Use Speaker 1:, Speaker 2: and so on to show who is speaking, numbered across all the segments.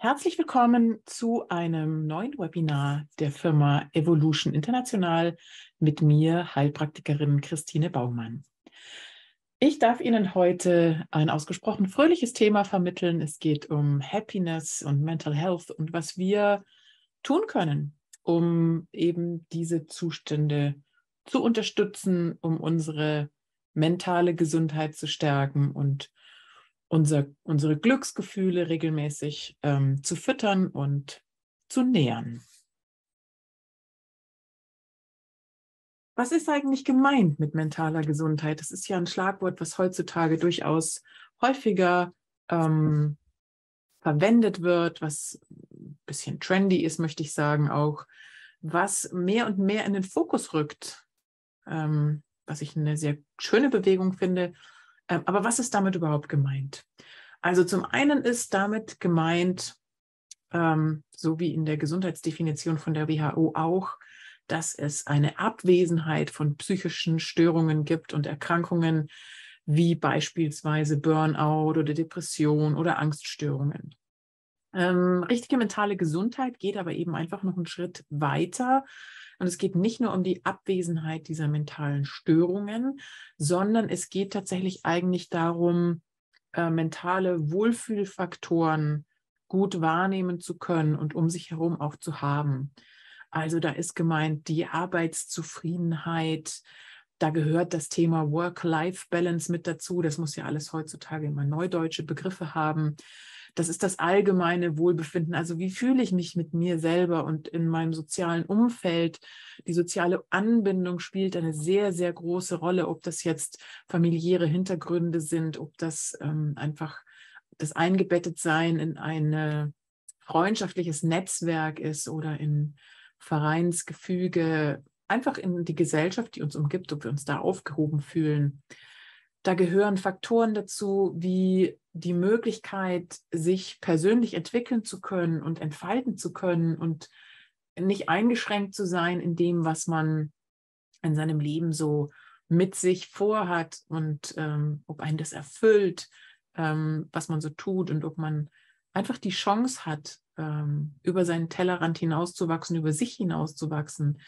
Speaker 1: Herzlich willkommen zu einem neuen Webinar der Firma Evolution International mit mir, Heilpraktikerin Christine Baumann. Ich darf Ihnen heute ein ausgesprochen fröhliches Thema vermitteln. Es geht um Happiness und Mental Health und was wir tun können, um eben diese Zustände zu unterstützen, um unsere mentale Gesundheit zu stärken und unser, unsere Glücksgefühle regelmäßig ähm, zu füttern und zu nähern. Was ist eigentlich gemeint mit mentaler Gesundheit? Das ist ja ein Schlagwort, was heutzutage durchaus häufiger ähm, verwendet wird, was ein bisschen trendy ist, möchte ich sagen auch, was mehr und mehr in den Fokus rückt, ähm, was ich eine sehr schöne Bewegung finde, ähm, aber was ist damit überhaupt gemeint? Also zum einen ist damit gemeint, ähm, so wie in der Gesundheitsdefinition von der WHO auch, dass es eine Abwesenheit von psychischen Störungen gibt und Erkrankungen wie beispielsweise Burnout oder Depression oder Angststörungen. Ähm, richtige mentale Gesundheit geht aber eben einfach noch einen Schritt weiter und es geht nicht nur um die Abwesenheit dieser mentalen Störungen, sondern es geht tatsächlich eigentlich darum, äh, mentale Wohlfühlfaktoren gut wahrnehmen zu können und um sich herum auch zu haben. Also da ist gemeint die Arbeitszufriedenheit, da gehört das Thema Work-Life-Balance mit dazu. Das muss ja alles heutzutage immer neudeutsche Begriffe haben. Das ist das allgemeine Wohlbefinden. Also wie fühle ich mich mit mir selber und in meinem sozialen Umfeld? Die soziale Anbindung spielt eine sehr, sehr große Rolle, ob das jetzt familiäre Hintergründe sind, ob das ähm, einfach das Eingebettetsein in ein äh, freundschaftliches Netzwerk ist oder in Vereinsgefüge, einfach in die Gesellschaft, die uns umgibt, ob wir uns da aufgehoben fühlen. Da gehören Faktoren dazu wie die Möglichkeit, sich persönlich entwickeln zu können und entfalten zu können und nicht eingeschränkt zu sein in dem, was man in seinem Leben so mit sich vorhat und ähm, ob einen das erfüllt, ähm, was man so tut und ob man einfach die Chance hat, ähm, über seinen Tellerrand hinauszuwachsen, über sich hinauszuwachsen,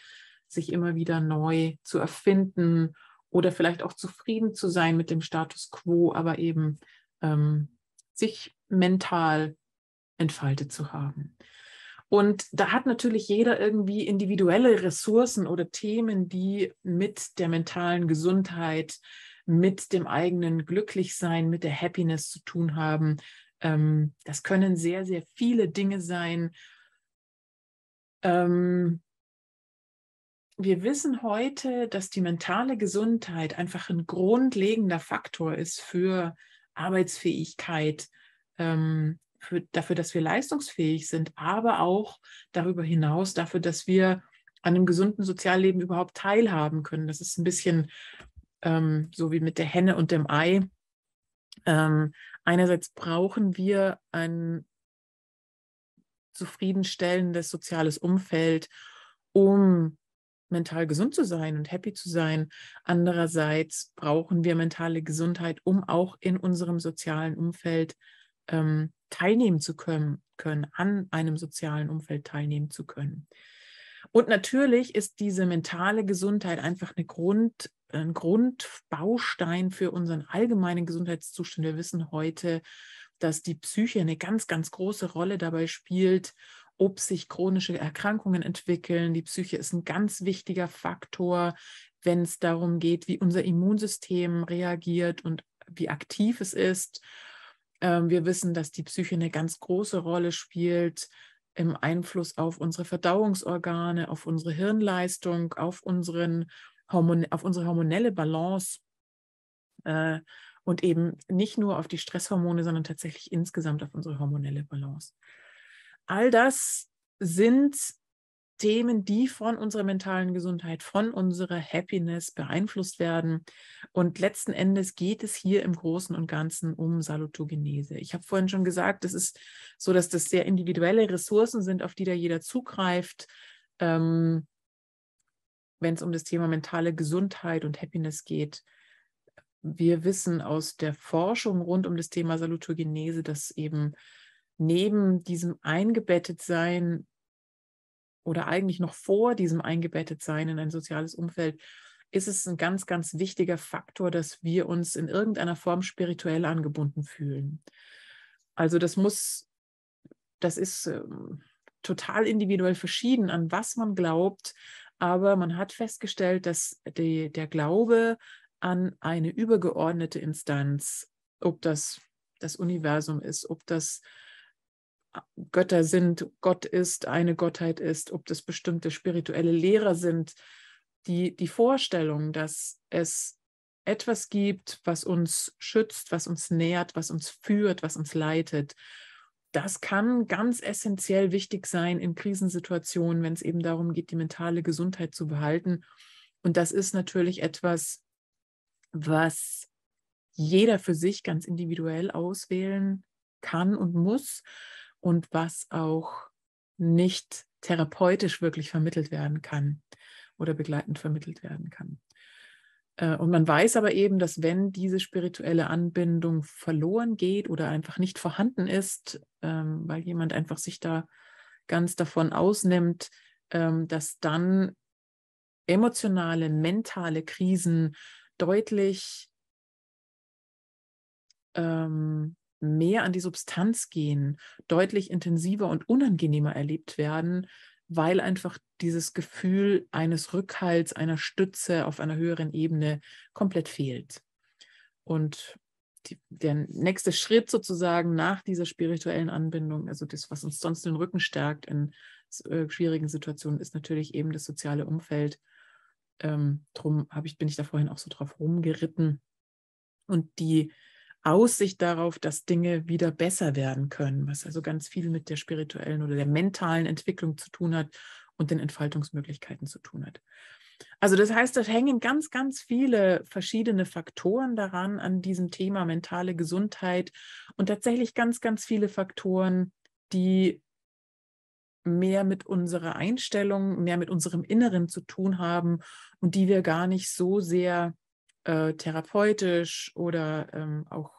Speaker 1: sich immer wieder neu zu erfinden oder vielleicht auch zufrieden zu sein mit dem Status quo, aber eben ähm, sich mental entfaltet zu haben. Und da hat natürlich jeder irgendwie individuelle Ressourcen oder Themen, die mit der mentalen Gesundheit, mit dem eigenen Glücklichsein, mit der Happiness zu tun haben. Ähm, das können sehr, sehr viele Dinge sein. Ähm, wir wissen heute, dass die mentale Gesundheit einfach ein grundlegender Faktor ist für Arbeitsfähigkeit, ähm, für, dafür, dass wir leistungsfähig sind, aber auch darüber hinaus dafür, dass wir an einem gesunden Sozialleben überhaupt teilhaben können. Das ist ein bisschen ähm, so wie mit der Henne und dem Ei. Ähm, einerseits brauchen wir ein zufriedenstellendes soziales Umfeld, um mental gesund zu sein und happy zu sein. Andererseits brauchen wir mentale Gesundheit, um auch in unserem sozialen Umfeld ähm, teilnehmen zu können, können, an einem sozialen Umfeld teilnehmen zu können. Und natürlich ist diese mentale Gesundheit einfach eine Grund, ein Grundbaustein für unseren allgemeinen Gesundheitszustand. Wir wissen heute, dass die Psyche eine ganz, ganz große Rolle dabei spielt, ob sich chronische Erkrankungen entwickeln. Die Psyche ist ein ganz wichtiger Faktor, wenn es darum geht, wie unser Immunsystem reagiert und wie aktiv es ist. Ähm, wir wissen, dass die Psyche eine ganz große Rolle spielt im Einfluss auf unsere Verdauungsorgane, auf unsere Hirnleistung, auf, unseren Hormon auf unsere hormonelle Balance äh, und eben nicht nur auf die Stresshormone, sondern tatsächlich insgesamt auf unsere hormonelle Balance all das sind Themen, die von unserer mentalen Gesundheit, von unserer Happiness beeinflusst werden. Und letzten Endes geht es hier im Großen und Ganzen um Salutogenese. Ich habe vorhin schon gesagt, es ist so, dass das sehr individuelle Ressourcen sind, auf die da jeder zugreift. Ähm, Wenn es um das Thema mentale Gesundheit und Happiness geht, wir wissen aus der Forschung rund um das Thema Salutogenese, dass eben neben diesem Eingebettetsein oder eigentlich noch vor diesem Eingebettetsein in ein soziales Umfeld, ist es ein ganz, ganz wichtiger Faktor, dass wir uns in irgendeiner Form spirituell angebunden fühlen. Also das muss, das ist ähm, total individuell verschieden, an was man glaubt, aber man hat festgestellt, dass die, der Glaube an eine übergeordnete Instanz, ob das das Universum ist, ob das Götter sind, Gott ist, eine Gottheit ist, ob das bestimmte spirituelle Lehrer sind, die, die Vorstellung, dass es etwas gibt, was uns schützt, was uns nährt, was uns führt, was uns leitet. Das kann ganz essentiell wichtig sein in Krisensituationen, wenn es eben darum geht, die mentale Gesundheit zu behalten. Und das ist natürlich etwas, was jeder für sich ganz individuell auswählen kann und muss und was auch nicht therapeutisch wirklich vermittelt werden kann oder begleitend vermittelt werden kann. Äh, und man weiß aber eben, dass wenn diese spirituelle Anbindung verloren geht oder einfach nicht vorhanden ist, ähm, weil jemand einfach sich da ganz davon ausnimmt, ähm, dass dann emotionale, mentale Krisen deutlich ähm, mehr an die Substanz gehen, deutlich intensiver und unangenehmer erlebt werden, weil einfach dieses Gefühl eines Rückhalts, einer Stütze auf einer höheren Ebene komplett fehlt. Und die, der nächste Schritt sozusagen nach dieser spirituellen Anbindung, also das, was uns sonst den Rücken stärkt in äh, schwierigen Situationen, ist natürlich eben das soziale Umfeld. Ähm, drum ich, bin ich da vorhin auch so drauf rumgeritten. Und die Aussicht darauf, dass Dinge wieder besser werden können, was also ganz viel mit der spirituellen oder der mentalen Entwicklung zu tun hat und den Entfaltungsmöglichkeiten zu tun hat. Also das heißt, da hängen ganz, ganz viele verschiedene Faktoren daran an diesem Thema mentale Gesundheit und tatsächlich ganz, ganz viele Faktoren, die mehr mit unserer Einstellung, mehr mit unserem Inneren zu tun haben und die wir gar nicht so sehr äh, therapeutisch oder ähm, auch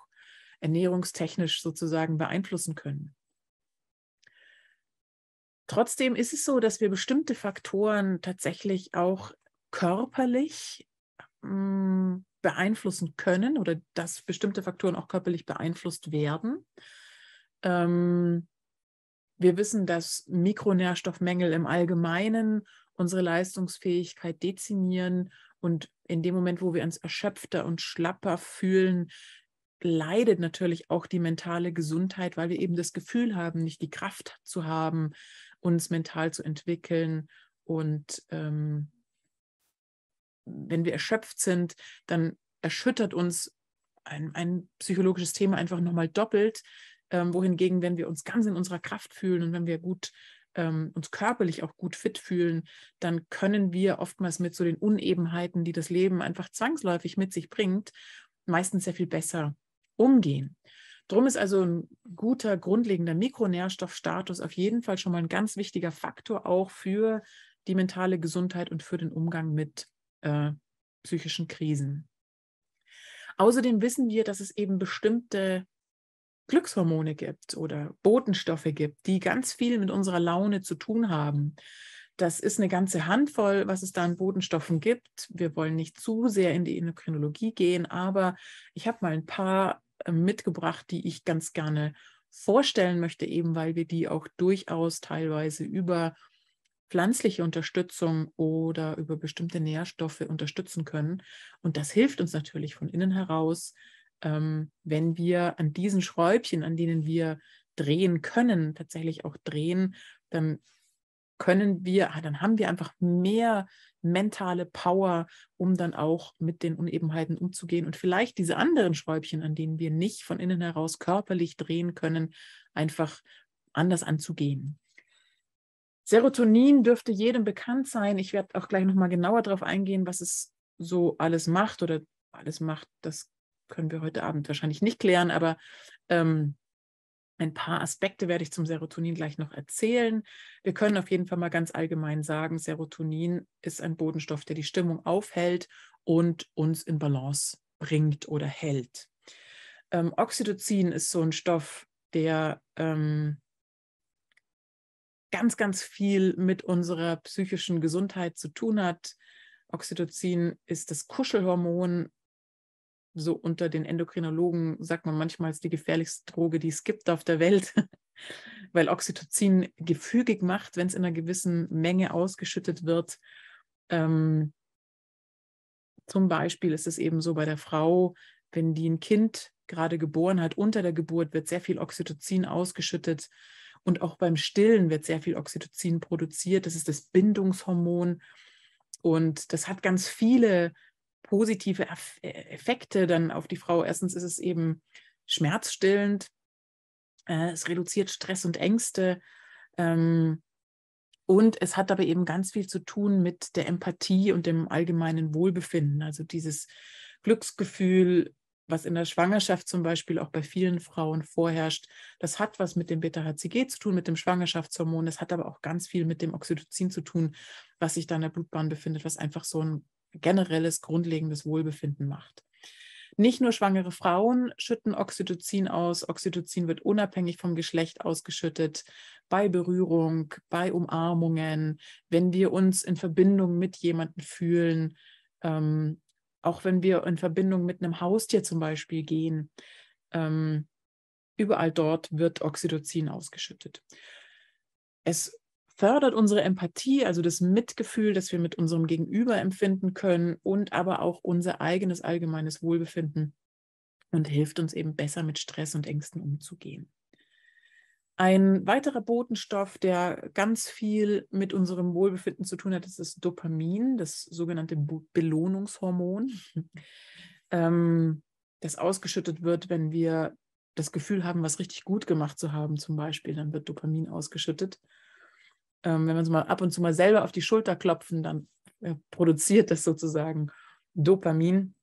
Speaker 1: ernährungstechnisch sozusagen beeinflussen können. Trotzdem ist es so, dass wir bestimmte Faktoren tatsächlich auch körperlich mh, mm, beeinflussen können oder dass bestimmte Faktoren auch körperlich beeinflusst werden. Ähm, wir wissen, dass Mikronährstoffmängel im Allgemeinen unsere Leistungsfähigkeit dezimieren und in dem Moment, wo wir uns erschöpfter und schlapper fühlen, leidet natürlich auch die mentale Gesundheit, weil wir eben das Gefühl haben, nicht die Kraft zu haben, uns mental zu entwickeln. Und ähm, wenn wir erschöpft sind, dann erschüttert uns ein, ein psychologisches Thema einfach nochmal doppelt, ähm, wohingegen, wenn wir uns ganz in unserer Kraft fühlen und wenn wir gut ähm, uns körperlich auch gut fit fühlen, dann können wir oftmals mit so den Unebenheiten, die das Leben einfach zwangsläufig mit sich bringt, meistens sehr viel besser umgehen. Drum ist also ein guter, grundlegender Mikronährstoffstatus auf jeden Fall schon mal ein ganz wichtiger Faktor auch für die mentale Gesundheit und für den Umgang mit äh, psychischen Krisen. Außerdem wissen wir, dass es eben bestimmte Glückshormone gibt oder Botenstoffe gibt, die ganz viel mit unserer Laune zu tun haben. Das ist eine ganze Handvoll, was es da an Botenstoffen gibt. Wir wollen nicht zu sehr in die Endokrinologie gehen, aber ich habe mal ein paar ähm, mitgebracht, die ich ganz gerne vorstellen möchte, eben weil wir die auch durchaus teilweise über pflanzliche Unterstützung oder über bestimmte Nährstoffe unterstützen können. Und das hilft uns natürlich von innen heraus, ähm, wenn wir an diesen Schräubchen, an denen wir drehen können, tatsächlich auch drehen, dann können wir, ah, dann haben wir einfach mehr mentale Power, um dann auch mit den Unebenheiten umzugehen und vielleicht diese anderen Schräubchen, an denen wir nicht von innen heraus körperlich drehen können, einfach anders anzugehen. Serotonin dürfte jedem bekannt sein. Ich werde auch gleich nochmal genauer darauf eingehen, was es so alles macht oder alles macht. Das können wir heute Abend wahrscheinlich nicht klären, aber ähm, ein paar Aspekte werde ich zum Serotonin gleich noch erzählen. Wir können auf jeden Fall mal ganz allgemein sagen, Serotonin ist ein Bodenstoff, der die Stimmung aufhält und uns in Balance bringt oder hält. Ähm, Oxytocin ist so ein Stoff, der ähm, ganz, ganz viel mit unserer psychischen Gesundheit zu tun hat. Oxytocin ist das Kuschelhormon so unter den Endokrinologen sagt man manchmal ist die gefährlichste Droge, die es gibt auf der Welt, weil Oxytocin gefügig macht, wenn es in einer gewissen Menge ausgeschüttet wird. Ähm, zum Beispiel ist es eben so bei der Frau, wenn die ein Kind gerade geboren hat, unter der Geburt wird sehr viel Oxytocin ausgeschüttet und auch beim Stillen wird sehr viel Oxytocin produziert. Das ist das Bindungshormon und das hat ganz viele positive e-, Effekte dann auf die Frau. Erstens ist es eben schmerzstillend, äh, es reduziert Stress und Ängste. Ähm, und es hat aber eben ganz viel zu tun mit der Empathie und dem allgemeinen Wohlbefinden. Also dieses Glücksgefühl, was in der Schwangerschaft zum Beispiel auch bei vielen Frauen vorherrscht, das hat was mit dem Beta-HCG zu tun, mit dem Schwangerschaftshormon. Das hat aber auch ganz viel mit dem Oxytocin zu tun, was sich da in der Blutbahn befindet, was einfach so ein generelles grundlegendes Wohlbefinden macht. Nicht nur schwangere Frauen schütten Oxytocin aus. Oxytocin wird unabhängig vom Geschlecht ausgeschüttet, bei Berührung, bei Umarmungen, wenn wir uns in Verbindung mit jemandem fühlen, ähm, auch wenn wir in Verbindung mit einem Haustier zum Beispiel gehen. Ähm, überall dort wird Oxytocin ausgeschüttet. Es fördert unsere Empathie, also das Mitgefühl, das wir mit unserem Gegenüber empfinden können und aber auch unser eigenes allgemeines Wohlbefinden und hilft uns eben besser mit Stress und Ängsten umzugehen. Ein weiterer Botenstoff, der ganz viel mit unserem Wohlbefinden zu tun hat, ist das Dopamin, das sogenannte Belohnungshormon, ähm, das ausgeschüttet wird, wenn wir das Gefühl haben, was richtig gut gemacht zu haben, zum Beispiel, dann wird Dopamin ausgeschüttet ähm, wenn wir uns mal ab und zu mal selber auf die Schulter klopfen, dann äh, produziert das sozusagen Dopamin.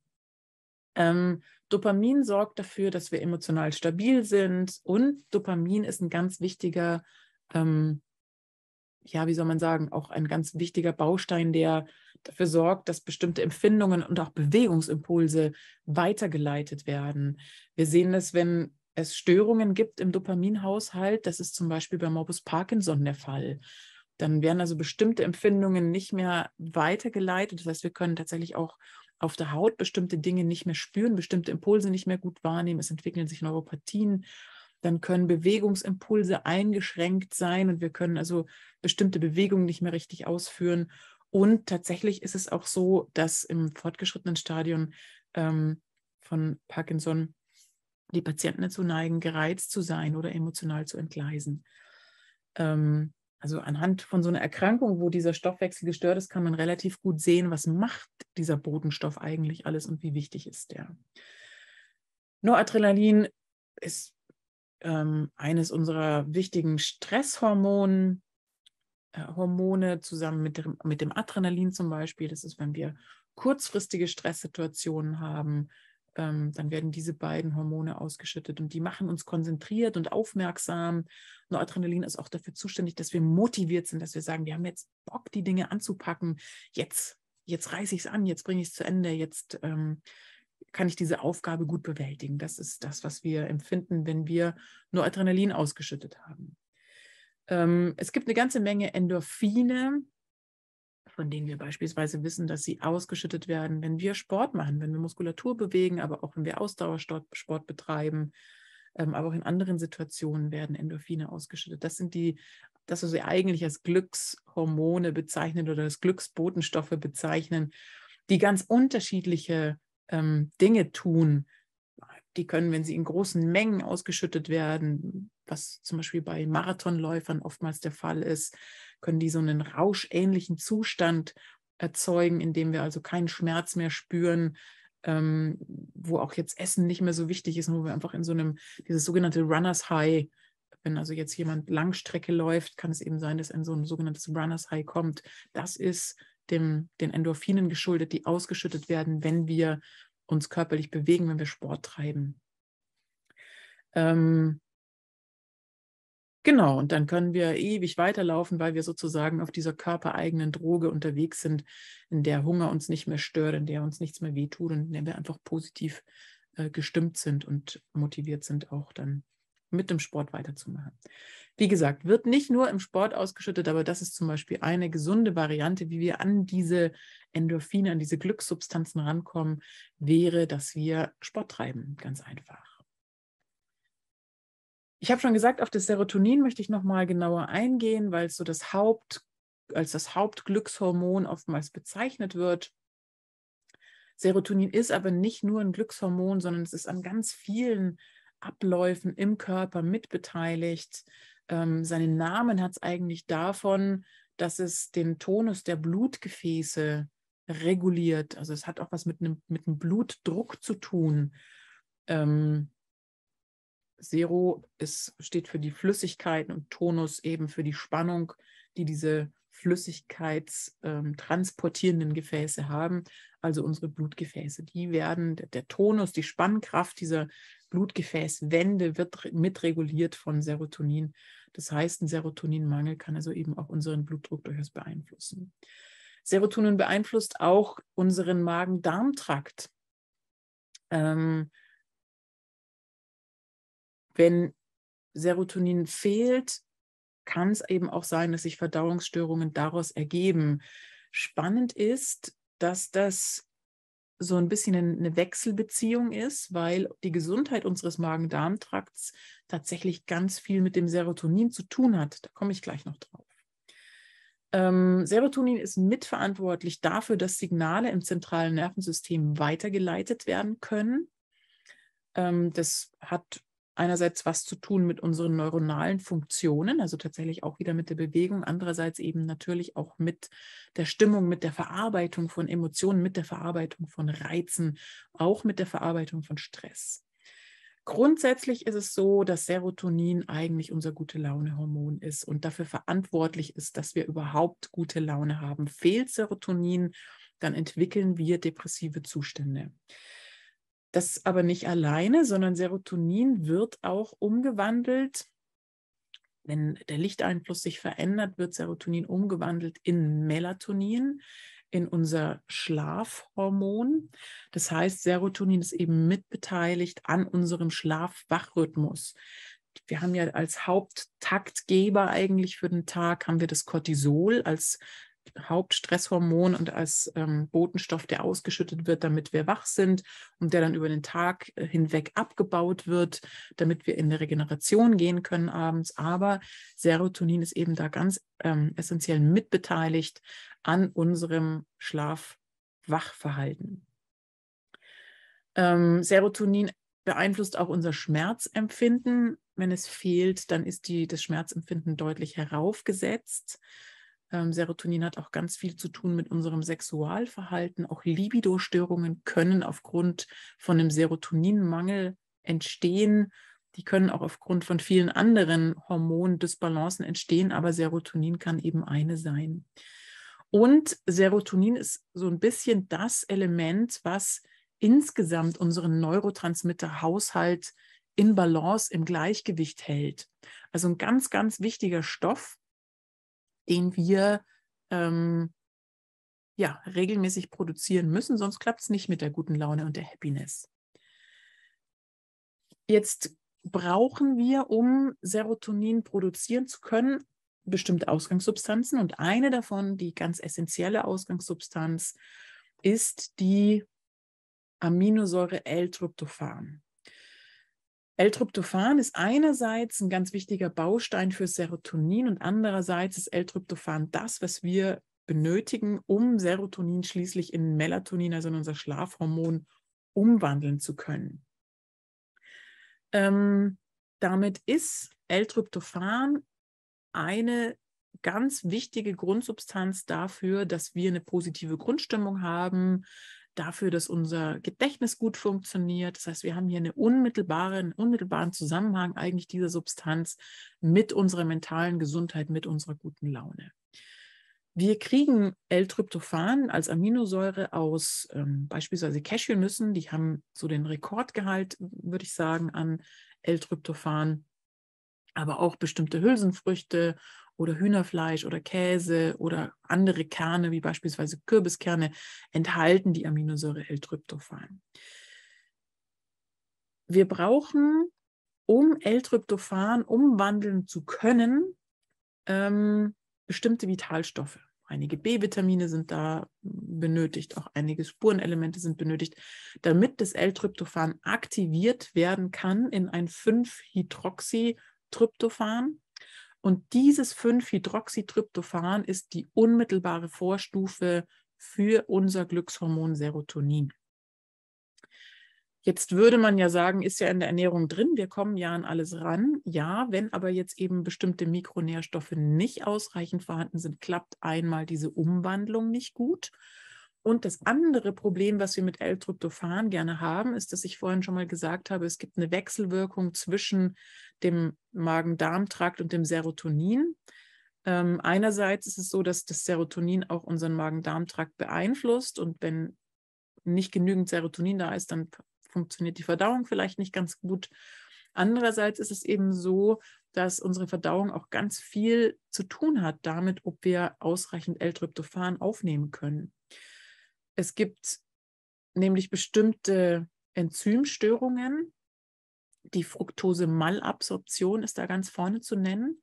Speaker 1: Ähm, Dopamin sorgt dafür, dass wir emotional stabil sind und Dopamin ist ein ganz wichtiger, ähm, ja, wie soll man sagen, auch ein ganz wichtiger Baustein, der dafür sorgt, dass bestimmte Empfindungen und auch Bewegungsimpulse weitergeleitet werden. Wir sehen das, wenn es Störungen gibt im Dopaminhaushalt. Das ist zum Beispiel bei Morbus Parkinson der Fall. Dann werden also bestimmte Empfindungen nicht mehr weitergeleitet. Das heißt, wir können tatsächlich auch auf der Haut bestimmte Dinge nicht mehr spüren, bestimmte Impulse nicht mehr gut wahrnehmen. Es entwickeln sich Neuropathien. Dann können Bewegungsimpulse eingeschränkt sein und wir können also bestimmte Bewegungen nicht mehr richtig ausführen. Und tatsächlich ist es auch so, dass im fortgeschrittenen Stadion ähm, von Parkinson die Patienten dazu neigen, gereizt zu sein oder emotional zu entgleisen. Ähm, also anhand von so einer Erkrankung, wo dieser Stoffwechsel gestört ist, kann man relativ gut sehen, was macht dieser Botenstoff eigentlich alles und wie wichtig ist der. Noradrenalin ist ähm, eines unserer wichtigen Stresshormone. Äh, Hormone zusammen mit dem, mit dem Adrenalin zum Beispiel. Das ist, wenn wir kurzfristige Stresssituationen haben, ähm, dann werden diese beiden Hormone ausgeschüttet und die machen uns konzentriert und aufmerksam. Noradrenalin ist auch dafür zuständig, dass wir motiviert sind, dass wir sagen, wir haben jetzt Bock, die Dinge anzupacken. Jetzt, jetzt reiße ich es an, jetzt bringe ich es zu Ende, jetzt ähm, kann ich diese Aufgabe gut bewältigen. Das ist das, was wir empfinden, wenn wir Noradrenalin ausgeschüttet haben. Ähm, es gibt eine ganze Menge Endorphine, von denen wir beispielsweise wissen, dass sie ausgeschüttet werden, wenn wir Sport machen, wenn wir Muskulatur bewegen, aber auch wenn wir Ausdauersport betreiben, ähm, aber auch in anderen Situationen werden Endorphine ausgeschüttet. Das sind die, das, was wir eigentlich als Glückshormone bezeichnen oder als Glücksbotenstoffe bezeichnen, die ganz unterschiedliche ähm, Dinge tun. Die können, wenn sie in großen Mengen ausgeschüttet werden, was zum Beispiel bei Marathonläufern oftmals der Fall ist, können die so einen rauschähnlichen Zustand erzeugen, in dem wir also keinen Schmerz mehr spüren, ähm, wo auch jetzt Essen nicht mehr so wichtig ist, wo wir einfach in so einem, dieses sogenannte Runners High, wenn also jetzt jemand Langstrecke läuft, kann es eben sein, dass ein so ein sogenanntes Runners High kommt. Das ist dem, den Endorphinen geschuldet, die ausgeschüttet werden, wenn wir uns körperlich bewegen, wenn wir Sport treiben. Ähm, Genau, und dann können wir ewig weiterlaufen, weil wir sozusagen auf dieser körpereigenen Droge unterwegs sind, in der Hunger uns nicht mehr stört, in der uns nichts mehr wehtut und in der wir einfach positiv äh, gestimmt sind und motiviert sind, auch dann mit dem Sport weiterzumachen. Wie gesagt, wird nicht nur im Sport ausgeschüttet, aber das ist zum Beispiel eine gesunde Variante, wie wir an diese Endorphine, an diese Glückssubstanzen rankommen, wäre, dass wir Sport treiben, ganz einfach. Ich habe schon gesagt, auf das Serotonin möchte ich nochmal genauer eingehen, weil es so das Haupt, als das Hauptglückshormon oftmals bezeichnet wird. Serotonin ist aber nicht nur ein Glückshormon, sondern es ist an ganz vielen Abläufen im Körper mitbeteiligt. Ähm, seinen Namen hat es eigentlich davon, dass es den Tonus der Blutgefäße reguliert. Also es hat auch was mit einem, mit Blutdruck zu tun. Ähm, Zero ist, steht für die Flüssigkeiten und Tonus eben für die Spannung, die diese flüssigkeitstransportierenden ähm, Gefäße haben, also unsere Blutgefäße. Die werden, der, der Tonus, die Spannkraft dieser Blutgefäßwände wird mitreguliert von Serotonin. Das heißt, ein Serotoninmangel kann also eben auch unseren Blutdruck durchaus beeinflussen. Serotonin beeinflusst auch unseren Magen-Darm-Trakt. Ähm, wenn Serotonin fehlt, kann es eben auch sein, dass sich Verdauungsstörungen daraus ergeben. Spannend ist, dass das so ein bisschen eine Wechselbeziehung ist, weil die Gesundheit unseres Magen-Darm-Trakts tatsächlich ganz viel mit dem Serotonin zu tun hat. Da komme ich gleich noch drauf. Ähm, Serotonin ist mitverantwortlich dafür, dass Signale im zentralen Nervensystem weitergeleitet werden können. Ähm, das hat einerseits was zu tun mit unseren neuronalen Funktionen, also tatsächlich auch wieder mit der Bewegung, andererseits eben natürlich auch mit der Stimmung, mit der Verarbeitung von Emotionen, mit der Verarbeitung von Reizen, auch mit der Verarbeitung von Stress. Grundsätzlich ist es so, dass Serotonin eigentlich unser gute Laune-Hormon ist und dafür verantwortlich ist, dass wir überhaupt gute Laune haben. Fehlt Serotonin, dann entwickeln wir depressive Zustände. Das aber nicht alleine, sondern Serotonin wird auch umgewandelt. Wenn der Lichteinfluss sich verändert, wird Serotonin umgewandelt in Melatonin, in unser Schlafhormon. Das heißt, Serotonin ist eben mitbeteiligt an unserem Schlafwachrhythmus. Wir haben ja als Haupttaktgeber eigentlich für den Tag, haben wir das Cortisol als Hauptstresshormon und als ähm, Botenstoff, der ausgeschüttet wird, damit wir wach sind und der dann über den Tag äh, hinweg abgebaut wird, damit wir in eine Regeneration gehen können abends. Aber Serotonin ist eben da ganz ähm, essentiell mitbeteiligt an unserem Schlaf-Wachverhalten. Ähm, Serotonin beeinflusst auch unser Schmerzempfinden. Wenn es fehlt, dann ist die, das Schmerzempfinden deutlich heraufgesetzt. Ähm, Serotonin hat auch ganz viel zu tun mit unserem Sexualverhalten. Auch Libido-Störungen können aufgrund von einem Serotoninmangel entstehen. Die können auch aufgrund von vielen anderen Hormondisbalancen entstehen, aber Serotonin kann eben eine sein. Und Serotonin ist so ein bisschen das Element, was insgesamt unseren Neurotransmitterhaushalt in Balance, im Gleichgewicht hält. Also ein ganz, ganz wichtiger Stoff, den wir ähm, ja, regelmäßig produzieren müssen, sonst klappt es nicht mit der guten Laune und der Happiness. Jetzt brauchen wir, um Serotonin produzieren zu können, bestimmte Ausgangssubstanzen. Und eine davon, die ganz essentielle Ausgangssubstanz, ist die Aminosäure L-Tryptophan. L-Tryptophan ist einerseits ein ganz wichtiger Baustein für Serotonin und andererseits ist L-Tryptophan das, was wir benötigen, um Serotonin schließlich in Melatonin, also in unser Schlafhormon, umwandeln zu können. Ähm, damit ist L-Tryptophan eine ganz wichtige Grundsubstanz dafür, dass wir eine positive Grundstimmung haben, dafür, dass unser Gedächtnis gut funktioniert. Das heißt, wir haben hier eine unmittelbare, einen unmittelbaren Zusammenhang eigentlich dieser Substanz mit unserer mentalen Gesundheit, mit unserer guten Laune. Wir kriegen L-Tryptophan als Aminosäure aus ähm, beispielsweise Cashewnüssen. Die haben so den Rekordgehalt, würde ich sagen, an L-Tryptophan, aber auch bestimmte Hülsenfrüchte oder Hühnerfleisch oder Käse oder andere Kerne, wie beispielsweise Kürbiskerne, enthalten die Aminosäure L-Tryptophan. Wir brauchen, um L-Tryptophan umwandeln zu können, ähm, bestimmte Vitalstoffe. Einige B-Vitamine sind da benötigt, auch einige Spurenelemente sind benötigt, damit das L-Tryptophan aktiviert werden kann in ein 5-Hydroxytryptophan. Und dieses 5-Hydroxytryptophan ist die unmittelbare Vorstufe für unser Glückshormon Serotonin. Jetzt würde man ja sagen, ist ja in der Ernährung drin, wir kommen ja an alles ran. Ja, wenn aber jetzt eben bestimmte Mikronährstoffe nicht ausreichend vorhanden sind, klappt einmal diese Umwandlung nicht gut. Und das andere Problem, was wir mit L-Tryptophan gerne haben, ist, dass ich vorhin schon mal gesagt habe, es gibt eine Wechselwirkung zwischen dem Magen-Darm-Trakt und dem Serotonin. Ähm, einerseits ist es so, dass das Serotonin auch unseren Magen-Darm-Trakt beeinflusst und wenn nicht genügend Serotonin da ist, dann funktioniert die Verdauung vielleicht nicht ganz gut. Andererseits ist es eben so, dass unsere Verdauung auch ganz viel zu tun hat damit, ob wir ausreichend L-Tryptophan aufnehmen können. Es gibt nämlich bestimmte Enzymstörungen. Die Fructose-Malabsorption ist da ganz vorne zu nennen,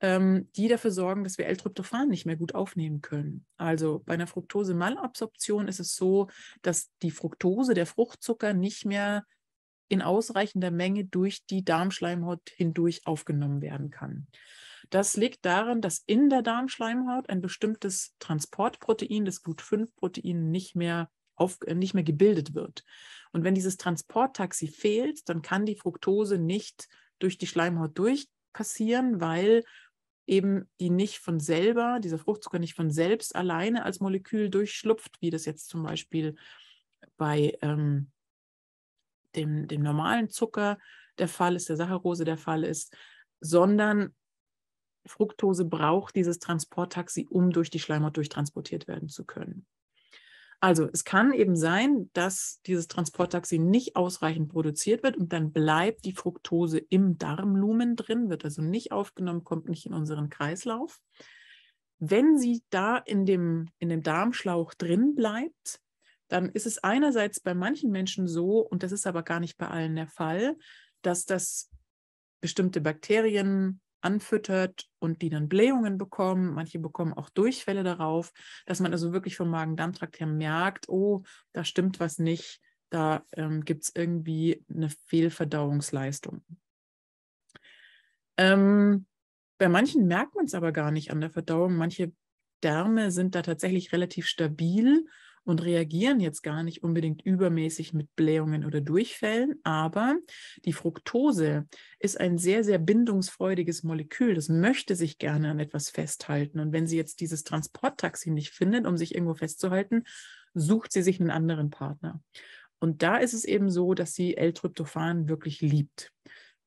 Speaker 1: ähm, die dafür sorgen, dass wir L-Tryptophan nicht mehr gut aufnehmen können. Also bei einer Fructose-Malabsorption ist es so, dass die Fructose, der Fruchtzucker, nicht mehr in ausreichender Menge durch die Darmschleimhaut hindurch aufgenommen werden kann. Das liegt daran, dass in der Darmschleimhaut ein bestimmtes Transportprotein, das Gut-5-Protein, nicht mehr auf, nicht mehr gebildet wird. Und wenn dieses Transporttaxi fehlt, dann kann die Fructose nicht durch die Schleimhaut durch weil eben die nicht von selber, dieser Fruchtzucker nicht von selbst alleine als Molekül durchschlupft, wie das jetzt zum Beispiel bei ähm, dem, dem normalen Zucker der Fall ist, der Saccharose der Fall ist, sondern Fructose braucht dieses Transporttaxi, um durch die Schleimhaut durchtransportiert werden zu können. Also es kann eben sein, dass dieses Transporttaxi nicht ausreichend produziert wird und dann bleibt die Fructose im Darmlumen drin, wird also nicht aufgenommen, kommt nicht in unseren Kreislauf. Wenn sie da in dem, in dem Darmschlauch drin bleibt, dann ist es einerseits bei manchen Menschen so, und das ist aber gar nicht bei allen der Fall, dass das bestimmte Bakterien, anfüttert und die dann Blähungen bekommen. Manche bekommen auch Durchfälle darauf, dass man also wirklich vom Magen-Darm-Trakt her merkt, oh, da stimmt was nicht, da ähm, gibt es irgendwie eine Fehlverdauungsleistung. Ähm, bei manchen merkt man es aber gar nicht an der Verdauung. Manche Därme sind da tatsächlich relativ stabil und reagieren jetzt gar nicht unbedingt übermäßig mit Blähungen oder Durchfällen, aber die Fructose ist ein sehr, sehr bindungsfreudiges Molekül. Das möchte sich gerne an etwas festhalten. Und wenn sie jetzt dieses Transporttaxi nicht findet, um sich irgendwo festzuhalten, sucht sie sich einen anderen Partner. Und da ist es eben so, dass sie L-Tryptophan wirklich liebt.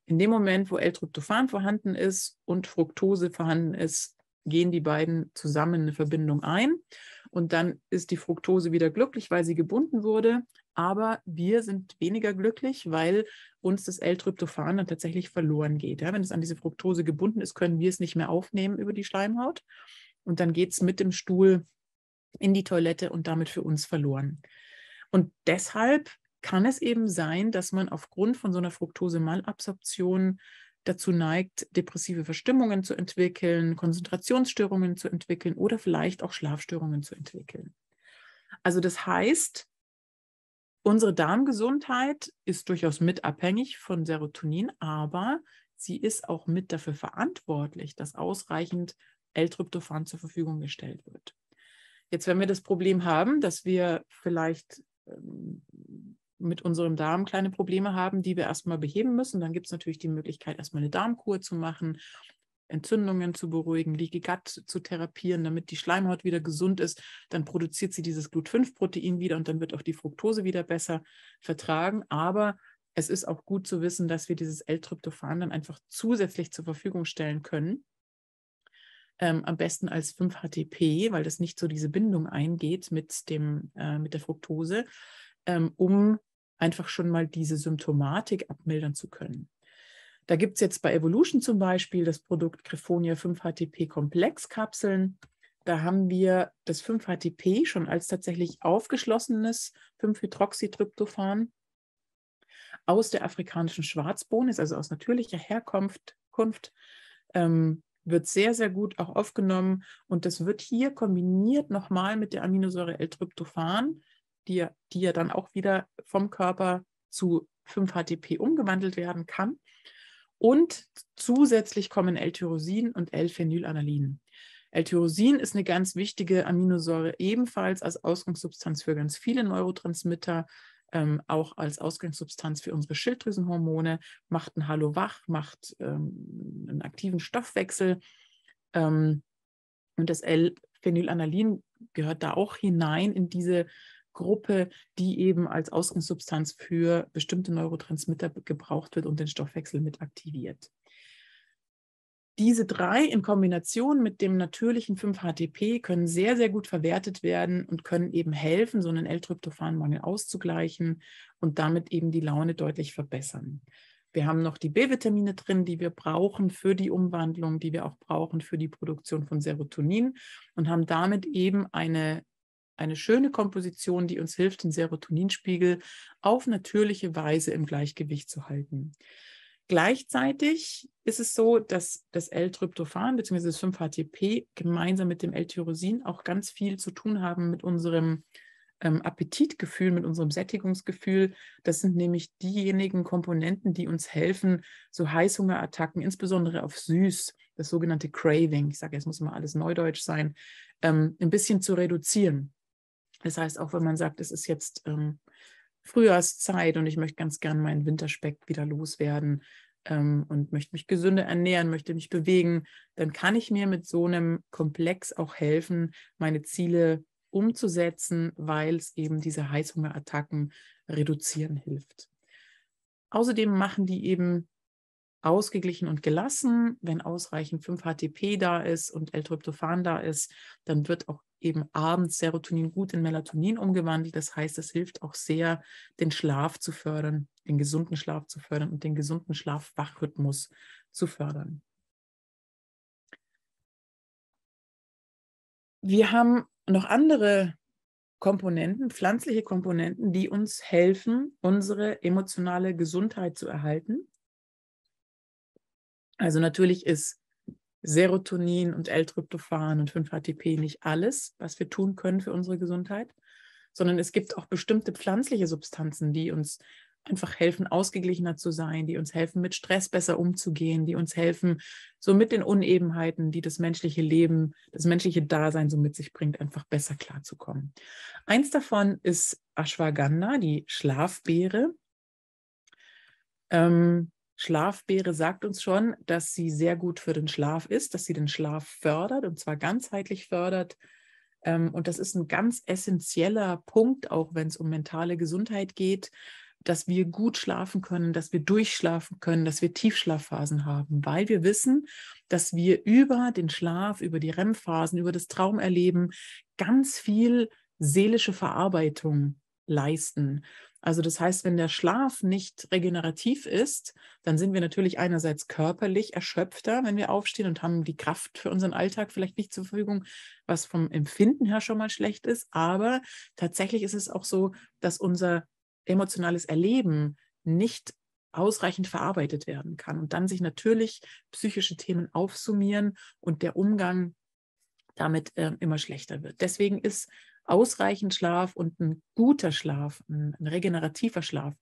Speaker 1: In dem Moment, wo L-Tryptophan vorhanden ist und Fructose vorhanden ist, gehen die beiden zusammen eine Verbindung ein und dann ist die Fructose wieder glücklich, weil sie gebunden wurde. Aber wir sind weniger glücklich, weil uns das L-Tryptophan dann tatsächlich verloren geht. Ja, wenn es an diese Fructose gebunden ist, können wir es nicht mehr aufnehmen über die Schleimhaut. Und dann geht es mit dem Stuhl in die Toilette und damit für uns verloren. Und deshalb kann es eben sein, dass man aufgrund von so einer Fructose-Malabsorption Fructosemalabsorption dazu neigt, depressive Verstimmungen zu entwickeln, Konzentrationsstörungen zu entwickeln oder vielleicht auch Schlafstörungen zu entwickeln. Also das heißt, unsere Darmgesundheit ist durchaus mit abhängig von Serotonin, aber sie ist auch mit dafür verantwortlich, dass ausreichend L-Tryptophan zur Verfügung gestellt wird. Jetzt, wenn wir das Problem haben, dass wir vielleicht ähm, mit unserem Darm kleine Probleme haben, die wir erstmal beheben müssen. Dann gibt es natürlich die Möglichkeit, erstmal eine Darmkur zu machen, Entzündungen zu beruhigen, Leaky Gut zu therapieren, damit die Schleimhaut wieder gesund ist. Dann produziert sie dieses Glut-5-Protein wieder und dann wird auch die Fructose wieder besser vertragen. Aber es ist auch gut zu wissen, dass wir dieses L-Tryptophan dann einfach zusätzlich zur Verfügung stellen können. Ähm, am besten als 5-HTP, weil das nicht so diese Bindung eingeht mit, dem, äh, mit der Fructose ähm, um einfach schon mal diese Symptomatik abmildern zu können. Da gibt es jetzt bei Evolution zum Beispiel das Produkt Griffonia 5-HTP-Komplexkapseln. Da haben wir das 5-HTP schon als tatsächlich aufgeschlossenes 5-Hydroxytryptophan aus der afrikanischen Schwarzbohne, ist also aus natürlicher Herkunft, Kunft, ähm, wird sehr, sehr gut auch aufgenommen. Und das wird hier kombiniert nochmal mit der Aminosäure L-Tryptophan die, die ja dann auch wieder vom Körper zu 5-HTP umgewandelt werden kann. Und zusätzlich kommen L-Tyrosin und L-Phenylalanin. L-Tyrosin ist eine ganz wichtige Aminosäure ebenfalls als Ausgangssubstanz für ganz viele Neurotransmitter, ähm, auch als Ausgangssubstanz für unsere Schilddrüsenhormone, macht ein Hallo wach, macht ähm, einen aktiven Stoffwechsel. Ähm, und das L-Phenylalanin gehört da auch hinein in diese Gruppe, die eben als Ausgangssubstanz für bestimmte Neurotransmitter gebraucht wird und den Stoffwechsel mit aktiviert. Diese drei in Kombination mit dem natürlichen 5-HTP können sehr, sehr gut verwertet werden und können eben helfen, so einen L-Tryptophanmangel auszugleichen und damit eben die Laune deutlich verbessern. Wir haben noch die B-Vitamine drin, die wir brauchen für die Umwandlung, die wir auch brauchen für die Produktion von Serotonin und haben damit eben eine eine schöne Komposition, die uns hilft, den Serotoninspiegel auf natürliche Weise im Gleichgewicht zu halten. Gleichzeitig ist es so, dass das L-Tryptophan bzw. das 5-HTP gemeinsam mit dem L-Tyrosin auch ganz viel zu tun haben mit unserem ähm, Appetitgefühl, mit unserem Sättigungsgefühl. Das sind nämlich diejenigen Komponenten, die uns helfen, so Heißhungerattacken, insbesondere auf Süß, das sogenannte Craving, ich sage jetzt muss immer alles neudeutsch sein, ähm, ein bisschen zu reduzieren. Das heißt, auch wenn man sagt, es ist jetzt ähm, Frühjahrszeit und ich möchte ganz gern meinen Winterspeck wieder loswerden ähm, und möchte mich gesünder ernähren, möchte mich bewegen, dann kann ich mir mit so einem Komplex auch helfen, meine Ziele umzusetzen, weil es eben diese Heißhungerattacken reduzieren hilft. Außerdem machen die eben ausgeglichen und gelassen. Wenn ausreichend 5-HTP da ist und L-Tryptophan da ist, dann wird auch eben abends Serotonin gut in Melatonin umgewandelt. Das heißt, es hilft auch sehr, den Schlaf zu fördern, den gesunden Schlaf zu fördern und den gesunden Schlafwachrhythmus zu fördern. Wir haben noch andere Komponenten, pflanzliche Komponenten, die uns helfen, unsere emotionale Gesundheit zu erhalten. Also natürlich ist Serotonin und L-Tryptophan und 5-HTP nicht alles, was wir tun können für unsere Gesundheit, sondern es gibt auch bestimmte pflanzliche Substanzen, die uns einfach helfen, ausgeglichener zu sein, die uns helfen, mit Stress besser umzugehen, die uns helfen, so mit den Unebenheiten, die das menschliche Leben, das menschliche Dasein so mit sich bringt, einfach besser klarzukommen. Eins davon ist Ashwagandha, die Schlafbeere. Ähm, Schlafbeere sagt uns schon, dass sie sehr gut für den Schlaf ist, dass sie den Schlaf fördert und zwar ganzheitlich fördert. Ähm, und das ist ein ganz essentieller Punkt, auch wenn es um mentale Gesundheit geht, dass wir gut schlafen können, dass wir durchschlafen können, dass wir Tiefschlafphasen haben, weil wir wissen, dass wir über den Schlaf, über die REM-Phasen, über das Traumerleben ganz viel seelische Verarbeitung leisten. Also das heißt, wenn der Schlaf nicht regenerativ ist, dann sind wir natürlich einerseits körperlich erschöpfter, wenn wir aufstehen und haben die Kraft für unseren Alltag vielleicht nicht zur Verfügung, was vom Empfinden her schon mal schlecht ist. Aber tatsächlich ist es auch so, dass unser emotionales Erleben nicht ausreichend verarbeitet werden kann und dann sich natürlich psychische Themen aufsummieren und der Umgang damit äh, immer schlechter wird. Deswegen ist ausreichend Schlaf und ein guter Schlaf, ein, ein regenerativer Schlaf,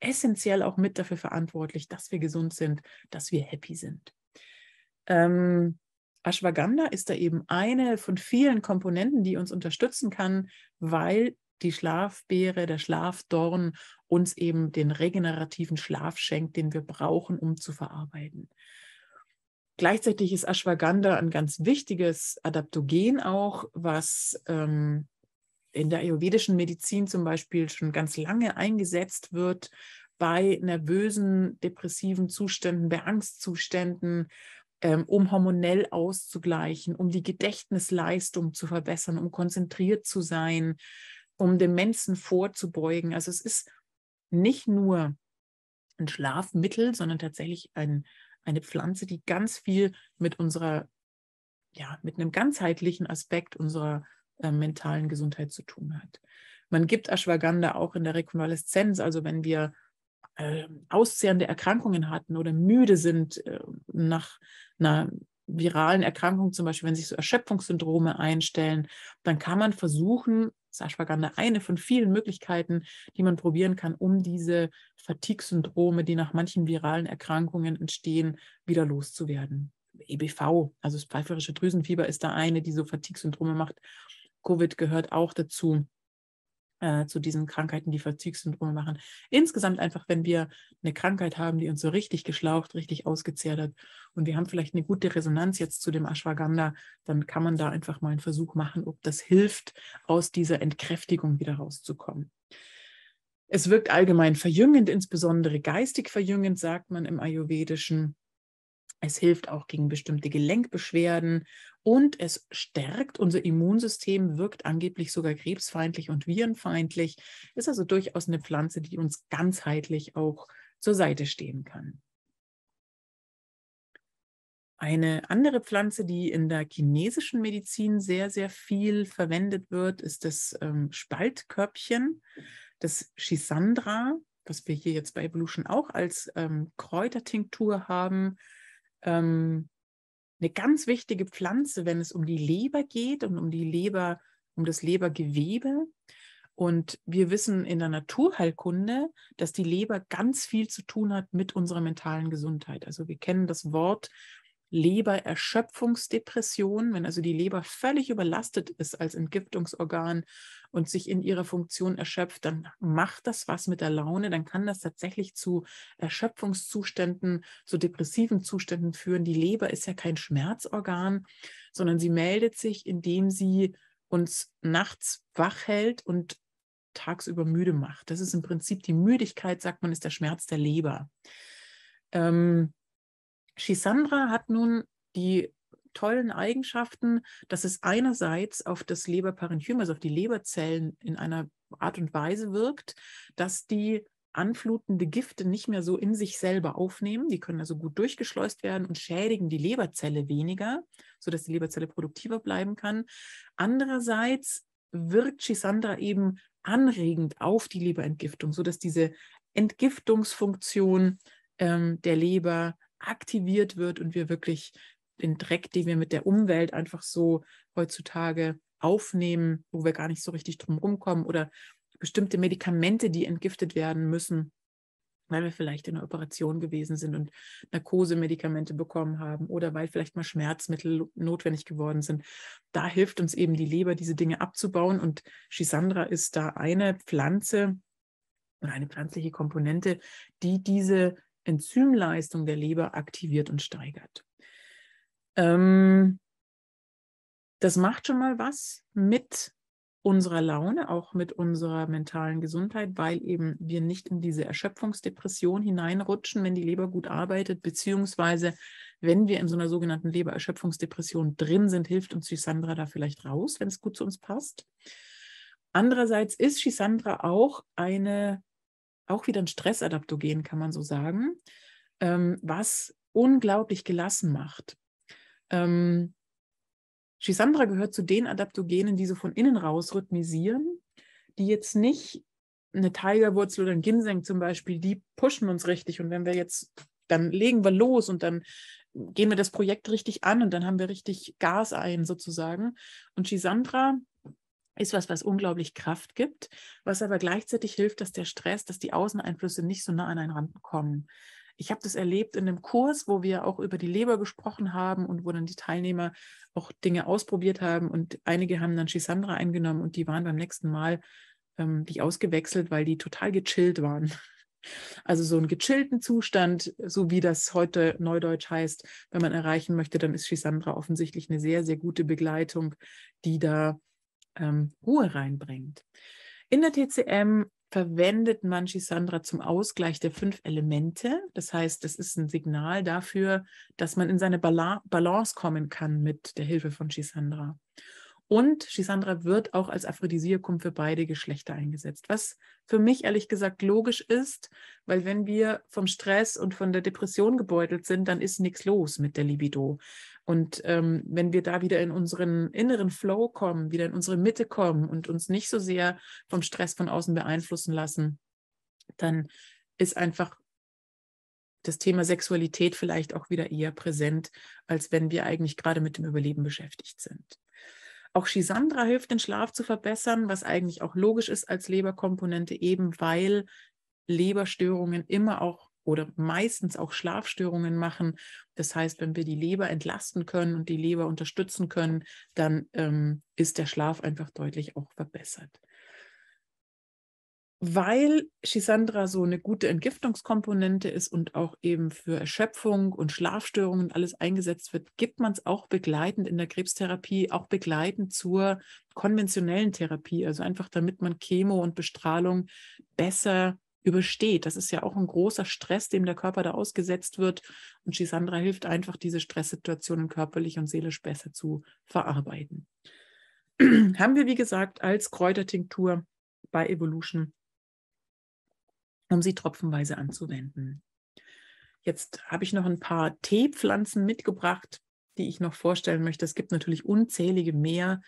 Speaker 1: essentiell auch mit dafür verantwortlich, dass wir gesund sind, dass wir happy sind. Ähm, Ashwagandha ist da eben eine von vielen Komponenten, die uns unterstützen kann, weil die Schlafbeere, der Schlafdorn uns eben den regenerativen Schlaf schenkt, den wir brauchen, um zu verarbeiten. Gleichzeitig ist Ashwagandha ein ganz wichtiges Adaptogen auch, was ähm, in der ayurvedischen Medizin zum Beispiel schon ganz lange eingesetzt wird bei nervösen, depressiven Zuständen, bei Angstzuständen, ähm, um hormonell auszugleichen, um die Gedächtnisleistung zu verbessern, um konzentriert zu sein, um Demenzen vorzubeugen. Also es ist nicht nur ein Schlafmittel, sondern tatsächlich ein, eine Pflanze, die ganz viel mit unserer, ja, mit einem ganzheitlichen Aspekt unserer äh, mentalen Gesundheit zu tun hat. Man gibt Ashwagandha auch in der Rekonvaleszenz, also wenn wir äh, auszehrende Erkrankungen hatten oder müde sind äh, nach einer viralen Erkrankung, zum Beispiel wenn sich so Erschöpfungssyndrome einstellen, dann kann man versuchen, ist Ashwagandha eine von vielen Möglichkeiten, die man probieren kann, um diese Fatigue-Syndrome, die nach manchen viralen Erkrankungen entstehen, wieder loszuwerden. EBV, also das pfeiferische Drüsenfieber, ist da eine, die so Fatigue-Syndrome macht. Covid gehört auch dazu, äh, zu diesen Krankheiten, die Verzugssyndrome machen. Insgesamt einfach, wenn wir eine Krankheit haben, die uns so richtig geschlaucht, richtig ausgezehrt hat und wir haben vielleicht eine gute Resonanz jetzt zu dem Ashwagandha, dann kann man da einfach mal einen Versuch machen, ob das hilft, aus dieser Entkräftigung wieder rauszukommen. Es wirkt allgemein verjüngend, insbesondere geistig verjüngend, sagt man im Ayurvedischen. Es hilft auch gegen bestimmte Gelenkbeschwerden und es stärkt unser Immunsystem, wirkt angeblich sogar krebsfeindlich und virenfeindlich. Ist also durchaus eine Pflanze, die uns ganzheitlich auch zur Seite stehen kann. Eine andere Pflanze, die in der chinesischen Medizin sehr, sehr viel verwendet wird, ist das ähm, Spaltkörbchen, das Schisandra, was wir hier jetzt bei Evolution auch als ähm, Kräutertinktur haben ähm, eine ganz wichtige Pflanze, wenn es um die Leber geht und um die Leber, um das Lebergewebe. Und wir wissen in der Naturheilkunde, dass die Leber ganz viel zu tun hat mit unserer mentalen Gesundheit. Also wir kennen das Wort Lebererschöpfungsdepression, wenn also die Leber völlig überlastet ist als Entgiftungsorgan und sich in ihrer Funktion erschöpft, dann macht das was mit der Laune, dann kann das tatsächlich zu Erschöpfungszuständen, zu depressiven Zuständen führen. Die Leber ist ja kein Schmerzorgan, sondern sie meldet sich, indem sie uns nachts wach hält und tagsüber müde macht. Das ist im Prinzip die Müdigkeit, sagt man, ist der Schmerz der Leber. Ähm, Schisandra hat nun die tollen Eigenschaften, dass es einerseits auf das Leberparenchym, also auf die Leberzellen in einer Art und Weise wirkt, dass die anflutende Gifte nicht mehr so in sich selber aufnehmen. Die können also gut durchgeschleust werden und schädigen die Leberzelle weniger, sodass die Leberzelle produktiver bleiben kann. Andererseits wirkt Chisandra eben anregend auf die Leberentgiftung, sodass diese Entgiftungsfunktion ähm, der Leber aktiviert wird und wir wirklich den Dreck, den wir mit der Umwelt einfach so heutzutage aufnehmen, wo wir gar nicht so richtig drum rumkommen oder bestimmte Medikamente, die entgiftet werden müssen, weil wir vielleicht in einer Operation gewesen sind und Narkosemedikamente bekommen haben oder weil vielleicht mal Schmerzmittel notwendig geworden sind. Da hilft uns eben die Leber, diese Dinge abzubauen und Schisandra ist da eine Pflanze oder eine pflanzliche Komponente, die diese Enzymleistung der Leber aktiviert und steigert. Ähm, das macht schon mal was mit unserer Laune, auch mit unserer mentalen Gesundheit, weil eben wir nicht in diese Erschöpfungsdepression hineinrutschen, wenn die Leber gut arbeitet, beziehungsweise wenn wir in so einer sogenannten Lebererschöpfungsdepression drin sind, hilft uns Chisandra da vielleicht raus, wenn es gut zu uns passt. Andererseits ist Shisandra auch eine auch wieder ein Stressadaptogen, kann man so sagen, ähm, was unglaublich gelassen macht. Ähm, Schisandra gehört zu den Adaptogenen, die so von innen raus rhythmisieren, die jetzt nicht eine Tigerwurzel oder ein Ginseng zum Beispiel, die pushen uns richtig. Und wenn wir jetzt, dann legen wir los und dann gehen wir das Projekt richtig an und dann haben wir richtig Gas ein sozusagen. Und Chisandra ist was, was unglaublich Kraft gibt, was aber gleichzeitig hilft, dass der Stress, dass die Außeneinflüsse nicht so nah an einen Rand kommen. Ich habe das erlebt in einem Kurs, wo wir auch über die Leber gesprochen haben und wo dann die Teilnehmer auch Dinge ausprobiert haben und einige haben dann Shisandra eingenommen und die waren beim nächsten Mal ähm, die ausgewechselt, weil die total gechillt waren. Also so einen gechillten Zustand, so wie das heute neudeutsch heißt, wenn man erreichen möchte, dann ist Shisandra offensichtlich eine sehr, sehr gute Begleitung, die da ähm, Ruhe reinbringt. In der TCM verwendet Manchi Sandra zum Ausgleich der fünf Elemente. Das heißt, es ist ein Signal dafür, dass man in seine Bala Balance kommen kann mit der Hilfe von Shisandra. Und Shisandra wird auch als Aphrodisiakum für beide Geschlechter eingesetzt, was für mich ehrlich gesagt logisch ist, weil wenn wir vom Stress und von der Depression gebeutelt sind, dann ist nichts los mit der Libido. Und ähm, wenn wir da wieder in unseren inneren Flow kommen, wieder in unsere Mitte kommen und uns nicht so sehr vom Stress von außen beeinflussen lassen, dann ist einfach das Thema Sexualität vielleicht auch wieder eher präsent, als wenn wir eigentlich gerade mit dem Überleben beschäftigt sind. Auch Shisandra hilft, den Schlaf zu verbessern, was eigentlich auch logisch ist als Leberkomponente, eben weil Leberstörungen immer auch oder meistens auch Schlafstörungen machen. Das heißt, wenn wir die Leber entlasten können und die Leber unterstützen können, dann ähm, ist der Schlaf einfach deutlich auch verbessert. Weil Schisandra so eine gute Entgiftungskomponente ist und auch eben für Erschöpfung und Schlafstörungen alles eingesetzt wird, gibt man es auch begleitend in der Krebstherapie, auch begleitend zur konventionellen Therapie. Also einfach damit man Chemo und Bestrahlung besser übersteht. Das ist ja auch ein großer Stress, dem der Körper da ausgesetzt wird. Und Shisandra hilft einfach, diese Stresssituationen körperlich und seelisch besser zu verarbeiten. Haben wir, wie gesagt, als Kräutertinktur bei Evolution, um sie tropfenweise anzuwenden. Jetzt habe ich noch ein paar Teepflanzen mitgebracht, die ich noch vorstellen möchte. Es gibt natürlich unzählige mehr.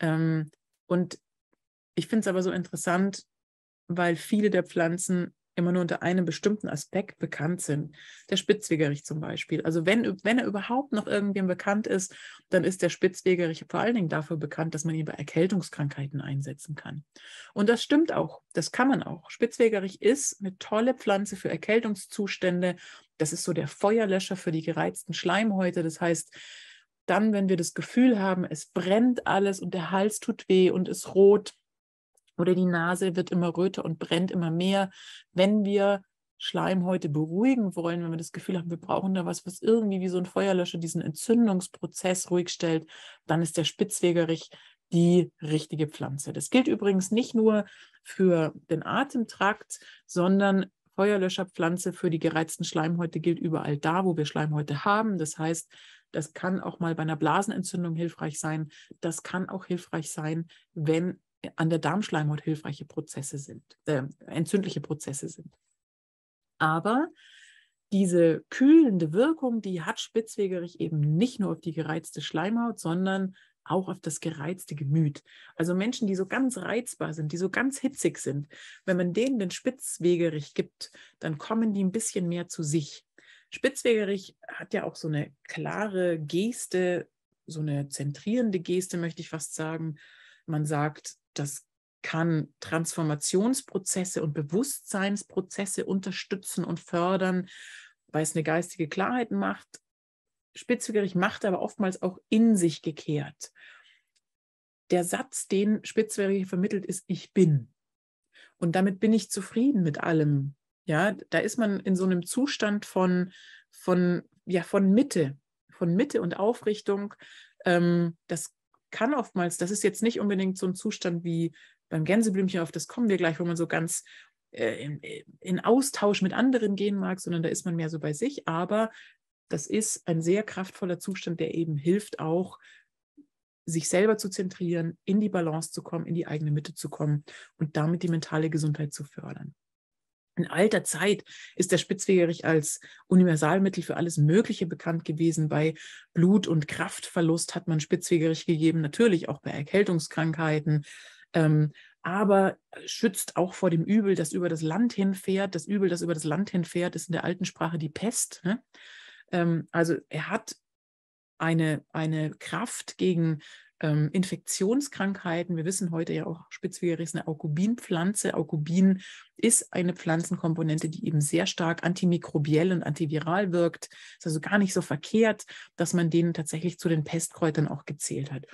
Speaker 1: Ähm, und ich finde es aber so interessant, weil viele der Pflanzen immer nur unter einem bestimmten Aspekt bekannt sind. Der Spitzwegerich zum Beispiel. Also wenn, wenn er überhaupt noch irgendwem bekannt ist, dann ist der Spitzwegerich vor allen Dingen dafür bekannt, dass man ihn bei Erkältungskrankheiten einsetzen kann. Und das stimmt auch. Das kann man auch. Spitzwegerich ist eine tolle Pflanze für Erkältungszustände. Das ist so der Feuerlöscher für die gereizten Schleimhäute. Das heißt, dann, wenn wir das Gefühl haben, es brennt alles und der Hals tut weh und ist rot, oder die Nase wird immer röter und brennt immer mehr, wenn wir Schleimhäute beruhigen wollen, wenn wir das Gefühl haben, wir brauchen da was, was irgendwie wie so ein Feuerlöscher diesen Entzündungsprozess ruhig stellt, dann ist der Spitzwegerich die richtige Pflanze. Das gilt übrigens nicht nur für den Atemtrakt, sondern Feuerlöscherpflanze für die gereizten Schleimhäute gilt überall da, wo wir Schleimhäute haben. Das heißt, das kann auch mal bei einer Blasenentzündung hilfreich sein. Das kann auch hilfreich sein, wenn an der Darmschleimhaut hilfreiche Prozesse sind, äh, entzündliche Prozesse sind. Aber diese kühlende Wirkung, die hat Spitzwegerich eben nicht nur auf die gereizte Schleimhaut, sondern auch auf das gereizte Gemüt. Also Menschen, die so ganz reizbar sind, die so ganz hitzig sind, wenn man denen den Spitzwegerich gibt, dann kommen die ein bisschen mehr zu sich. Spitzwegerich hat ja auch so eine klare Geste, so eine zentrierende Geste, möchte ich fast sagen. Man sagt, das kann Transformationsprozesse und Bewusstseinsprozesse unterstützen und fördern, weil es eine geistige Klarheit macht. Spitzwegerig macht aber oftmals auch in sich gekehrt. Der Satz, den Spitzwegerig vermittelt, ist Ich bin. Und damit bin ich zufrieden mit allem. Ja, da ist man in so einem Zustand von, von, ja, von Mitte, von Mitte und Aufrichtung. Ähm, das kann oftmals, das ist jetzt nicht unbedingt so ein Zustand wie beim Gänseblümchen, auf das kommen wir gleich, wo man so ganz äh, in, in Austausch mit anderen gehen mag, sondern da ist man mehr so bei sich. Aber das ist ein sehr kraftvoller Zustand, der eben hilft auch, sich selber zu zentrieren, in die Balance zu kommen, in die eigene Mitte zu kommen und damit die mentale Gesundheit zu fördern. In alter Zeit ist der Spitzwegerich als Universalmittel für alles Mögliche bekannt gewesen. Bei Blut- und Kraftverlust hat man Spitzwegerich gegeben, natürlich auch bei Erkältungskrankheiten. Ähm, aber schützt auch vor dem Übel, das über das Land hinfährt. Das Übel, das über das Land hinfährt, ist in der alten Sprache die Pest. Ne? Ähm, also er hat eine, eine Kraft gegen ähm, Infektionskrankheiten. Wir wissen heute ja auch Spitzwegerich ist eine Aukubinpflanze. Aukubin ist eine Pflanzenkomponente, die eben sehr stark antimikrobiell und antiviral wirkt. Ist also gar nicht so verkehrt, dass man denen tatsächlich zu den Pestkräutern auch gezählt hat.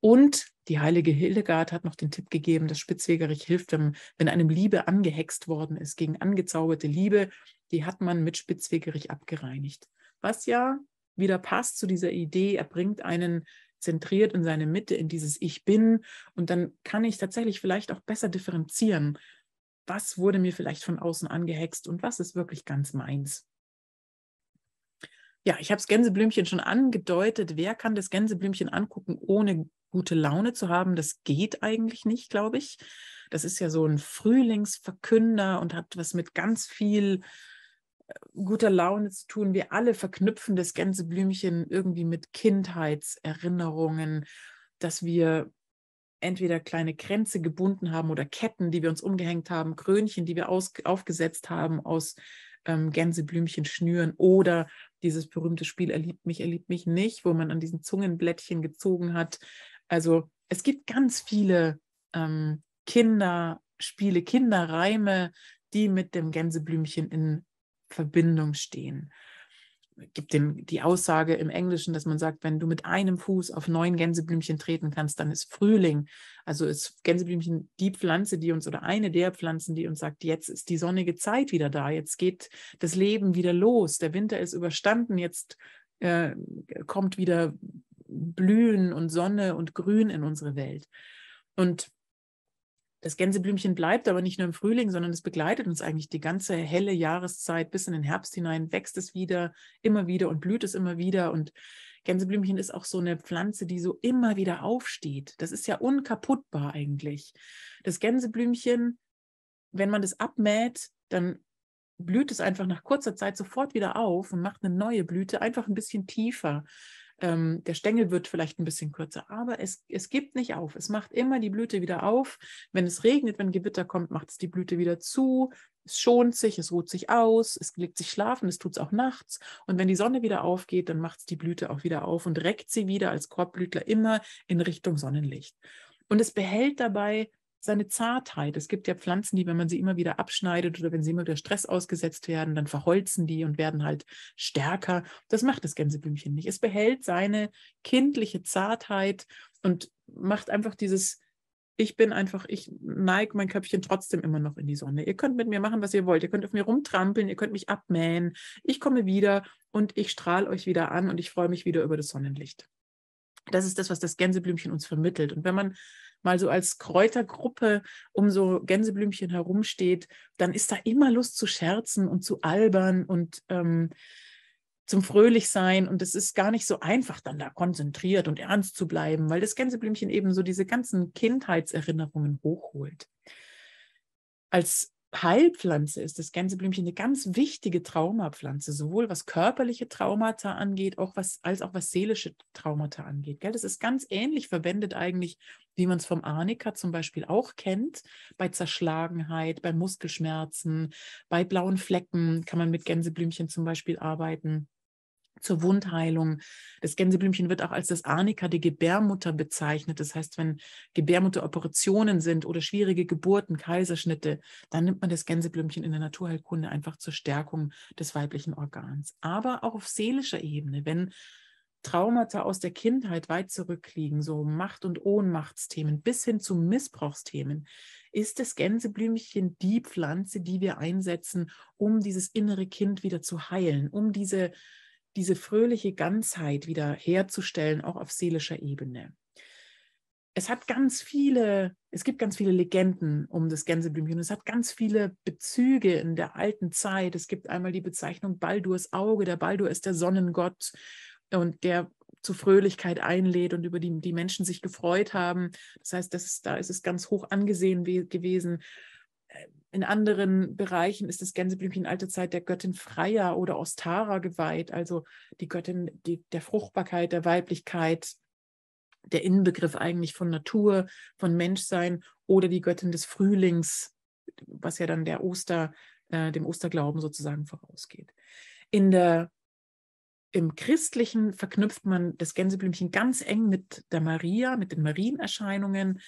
Speaker 1: Und die heilige Hildegard hat noch den Tipp gegeben, dass Spitzwegerich hilft, wenn, wenn einem Liebe angehext worden ist, gegen angezauberte Liebe. Die hat man mit Spitzwegerich abgereinigt. Was ja wieder passt zu dieser Idee, er bringt einen zentriert in seine Mitte, in dieses Ich bin. Und dann kann ich tatsächlich vielleicht auch besser differenzieren, was wurde mir vielleicht von außen angehext und was ist wirklich ganz meins. Ja, ich habe das Gänseblümchen schon angedeutet. Wer kann das Gänseblümchen angucken, ohne gute Laune zu haben? Das geht eigentlich nicht, glaube ich. Das ist ja so ein Frühlingsverkünder und hat was mit ganz viel guter Laune zu tun. Wir alle verknüpfen das ganze Blümchen irgendwie mit Kindheitserinnerungen, dass wir entweder kleine Kränze gebunden haben oder Ketten, die wir uns umgehängt haben, Krönchen, die wir aus, aufgesetzt haben aus ähm, Gänseblümchen schnüren oder dieses berühmte Spiel Er liebt mich, er liebt mich nicht, wo man an diesen Zungenblättchen gezogen hat. Also es gibt ganz viele ähm, Kinderspiele, Kinderreime, die mit dem Gänseblümchen in Verbindung stehen. Es gibt den, die Aussage im Englischen, dass man sagt, wenn du mit einem Fuß auf neun Gänseblümchen treten kannst, dann ist Frühling. Also ist Gänseblümchen die Pflanze, die uns oder eine der Pflanzen, die uns sagt, jetzt ist die sonnige Zeit wieder da, jetzt geht das Leben wieder los, der Winter ist überstanden, jetzt äh, kommt wieder Blühen und Sonne und Grün in unsere Welt. Und das Gänseblümchen bleibt aber nicht nur im Frühling, sondern es begleitet uns eigentlich die ganze helle Jahreszeit bis in den Herbst hinein, wächst es wieder, immer wieder und blüht es immer wieder. Und Gänseblümchen ist auch so eine Pflanze, die so immer wieder aufsteht. Das ist ja unkaputtbar eigentlich. Das Gänseblümchen, wenn man das abmäht, dann blüht es einfach nach kurzer Zeit sofort wieder auf und macht eine neue Blüte, einfach ein bisschen tiefer. Ähm, der Stängel wird vielleicht ein bisschen kürzer, aber es, es gibt nicht auf. Es macht immer die Blüte wieder auf. Wenn es regnet, wenn Gewitter kommt, macht es die Blüte wieder zu. Es schont sich, es ruht sich aus, es legt sich schlafen, es tut es auch nachts. Und wenn die Sonne wieder aufgeht, dann macht es die Blüte auch wieder auf und reckt sie wieder als Korbblütler immer in Richtung Sonnenlicht. Und es behält dabei seine Zartheit. Es gibt ja Pflanzen, die, wenn man sie immer wieder abschneidet oder wenn sie immer wieder Stress ausgesetzt werden, dann verholzen die und werden halt stärker. Das macht das Gänseblümchen nicht. Es behält seine kindliche Zartheit und macht einfach dieses, ich bin einfach, ich neige mein Köpfchen trotzdem immer noch in die Sonne. Ihr könnt mit mir machen, was ihr wollt. Ihr könnt auf mir rumtrampeln, ihr könnt mich abmähen. Ich komme wieder und ich strahle euch wieder an und ich freue mich wieder über das Sonnenlicht. Das ist das, was das Gänseblümchen uns vermittelt. Und wenn man mal so als Kräutergruppe um so Gänseblümchen herumsteht, dann ist da immer Lust zu scherzen und zu albern und ähm, zum Fröhlichsein. Und es ist gar nicht so einfach, dann da konzentriert und ernst zu bleiben, weil das Gänseblümchen eben so diese ganzen Kindheitserinnerungen hochholt. Als Heilpflanze ist das Gänseblümchen eine ganz wichtige Traumapflanze, sowohl was körperliche Traumata angeht, auch was, als auch was seelische Traumata angeht. Gell? Das ist ganz ähnlich verwendet eigentlich, wie man es vom Arnika zum Beispiel auch kennt, bei Zerschlagenheit, bei Muskelschmerzen, bei blauen Flecken kann man mit Gänseblümchen zum Beispiel arbeiten zur Wundheilung. Das Gänseblümchen wird auch als das Arnika der Gebärmutter bezeichnet. Das heißt, wenn Gebärmutteroperationen sind oder schwierige Geburten, Kaiserschnitte, dann nimmt man das Gänseblümchen in der Naturheilkunde einfach zur Stärkung des weiblichen Organs. Aber auch auf seelischer Ebene, wenn Traumata aus der Kindheit weit zurückliegen, so Macht- und Ohnmachtsthemen bis hin zu Missbrauchsthemen, ist das Gänseblümchen die Pflanze, die wir einsetzen, um dieses innere Kind wieder zu heilen, um diese diese fröhliche Ganzheit wieder herzustellen, auch auf seelischer Ebene. Es hat ganz viele, es gibt ganz viele Legenden um das Gänseblümchen. Es hat ganz viele Bezüge in der alten Zeit. Es gibt einmal die Bezeichnung Baldurs Auge. Der Baldur ist der Sonnengott und der zu Fröhlichkeit einlädt und über die die Menschen sich gefreut haben. Das heißt, das ist, da ist es ganz hoch angesehen gewesen in anderen Bereichen ist das Gänseblümchen alte Zeit der Göttin Freya oder Ostara geweiht, also die Göttin die, der Fruchtbarkeit, der Weiblichkeit, der Inbegriff eigentlich von Natur, von Menschsein oder die Göttin des Frühlings, was ja dann der Oster, äh, dem Osterglauben sozusagen vorausgeht. In der, Im Christlichen verknüpft man das Gänseblümchen ganz eng mit der Maria, mit den Marienerscheinungen,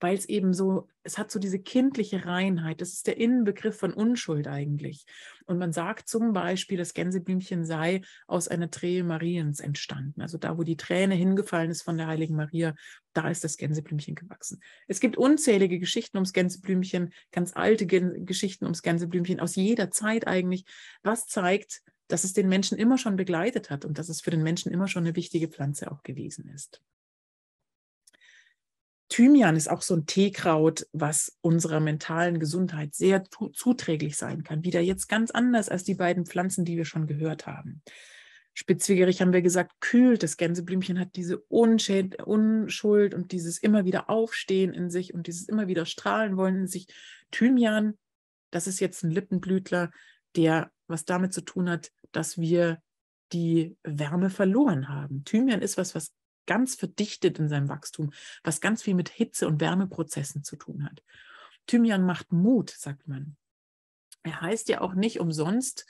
Speaker 1: weil es eben so, es hat so diese kindliche Reinheit. Das ist der Innenbegriff von Unschuld eigentlich. Und man sagt zum Beispiel, das Gänseblümchen sei aus einer Trähe Mariens entstanden. Also da, wo die Träne hingefallen ist von der heiligen Maria, da ist das Gänseblümchen gewachsen. Es gibt unzählige Geschichten ums Gänseblümchen, ganz alte Gen Geschichten ums Gänseblümchen aus jeder Zeit eigentlich, was zeigt, dass es den Menschen immer schon begleitet hat und dass es für den Menschen immer schon eine wichtige Pflanze auch gewesen ist. Thymian ist auch so ein Teekraut, was unserer mentalen Gesundheit sehr zuträglich sein kann. Wieder jetzt ganz anders als die beiden Pflanzen, die wir schon gehört haben. Spitzwegerich haben wir gesagt, kühlt. Das Gänseblümchen hat diese Unschuld, Unschuld und dieses immer wieder Aufstehen in sich und dieses immer wieder strahlen wollen in sich. Thymian, das ist jetzt ein Lippenblütler, der was damit zu tun hat, dass wir die Wärme verloren haben. Thymian ist was, was ganz verdichtet in seinem Wachstum, was ganz viel mit Hitze- und Wärmeprozessen zu tun hat. Thymian macht Mut, sagt man. Er heißt ja auch nicht umsonst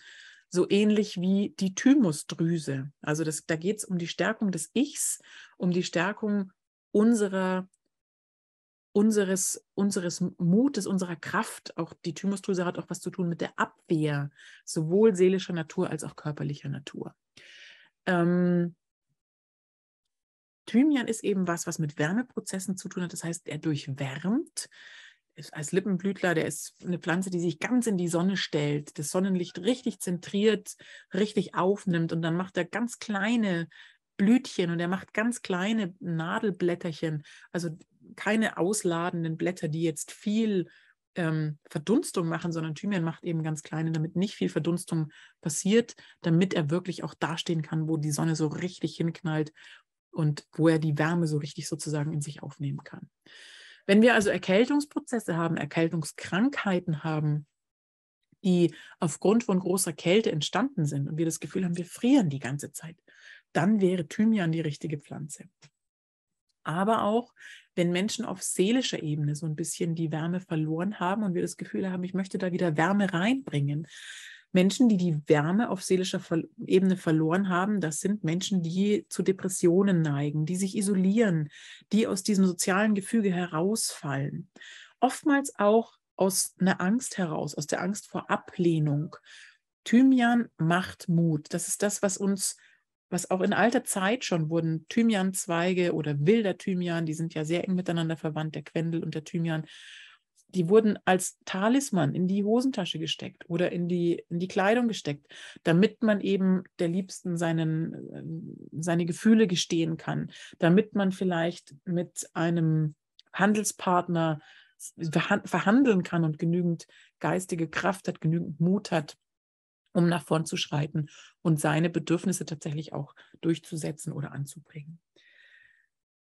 Speaker 1: so ähnlich wie die Thymusdrüse. Also das, da geht es um die Stärkung des Ichs, um die Stärkung unserer, unseres, unseres Mutes, unserer Kraft. Auch die Thymusdrüse hat auch was zu tun mit der Abwehr, sowohl seelischer Natur als auch körperlicher Natur. Ähm, Thymian ist eben was, was mit Wärmeprozessen zu tun hat. Das heißt, er durchwärmt. Ist als Lippenblütler, der ist eine Pflanze, die sich ganz in die Sonne stellt, das Sonnenlicht richtig zentriert, richtig aufnimmt und dann macht er ganz kleine Blütchen und er macht ganz kleine Nadelblätterchen, also keine ausladenden Blätter, die jetzt viel ähm, Verdunstung machen, sondern Thymian macht eben ganz kleine, damit nicht viel Verdunstung passiert, damit er wirklich auch dastehen kann, wo die Sonne so richtig hinknallt und wo er die Wärme so richtig sozusagen in sich aufnehmen kann. Wenn wir also Erkältungsprozesse haben, Erkältungskrankheiten haben, die aufgrund von großer Kälte entstanden sind und wir das Gefühl haben, wir frieren die ganze Zeit, dann wäre Thymian die richtige Pflanze. Aber auch, wenn Menschen auf seelischer Ebene so ein bisschen die Wärme verloren haben und wir das Gefühl haben, ich möchte da wieder Wärme reinbringen, Menschen, die die Wärme auf seelischer Ebene verloren haben, das sind Menschen, die zu Depressionen neigen, die sich isolieren, die aus diesem sozialen Gefüge herausfallen. Oftmals auch aus einer Angst heraus, aus der Angst vor Ablehnung. Thymian macht Mut. Das ist das, was uns, was auch in alter Zeit schon wurden Thymianzweige oder wilder Thymian, die sind ja sehr eng miteinander verwandt, der Quendel und der Thymian, die wurden als Talisman in die Hosentasche gesteckt oder in die, in die Kleidung gesteckt, damit man eben der Liebsten seinen, äh, seine Gefühle gestehen kann, damit man vielleicht mit einem Handelspartner verhandeln kann und genügend geistige Kraft hat, genügend Mut hat, um nach vorn zu schreiten und seine Bedürfnisse tatsächlich auch durchzusetzen oder anzubringen.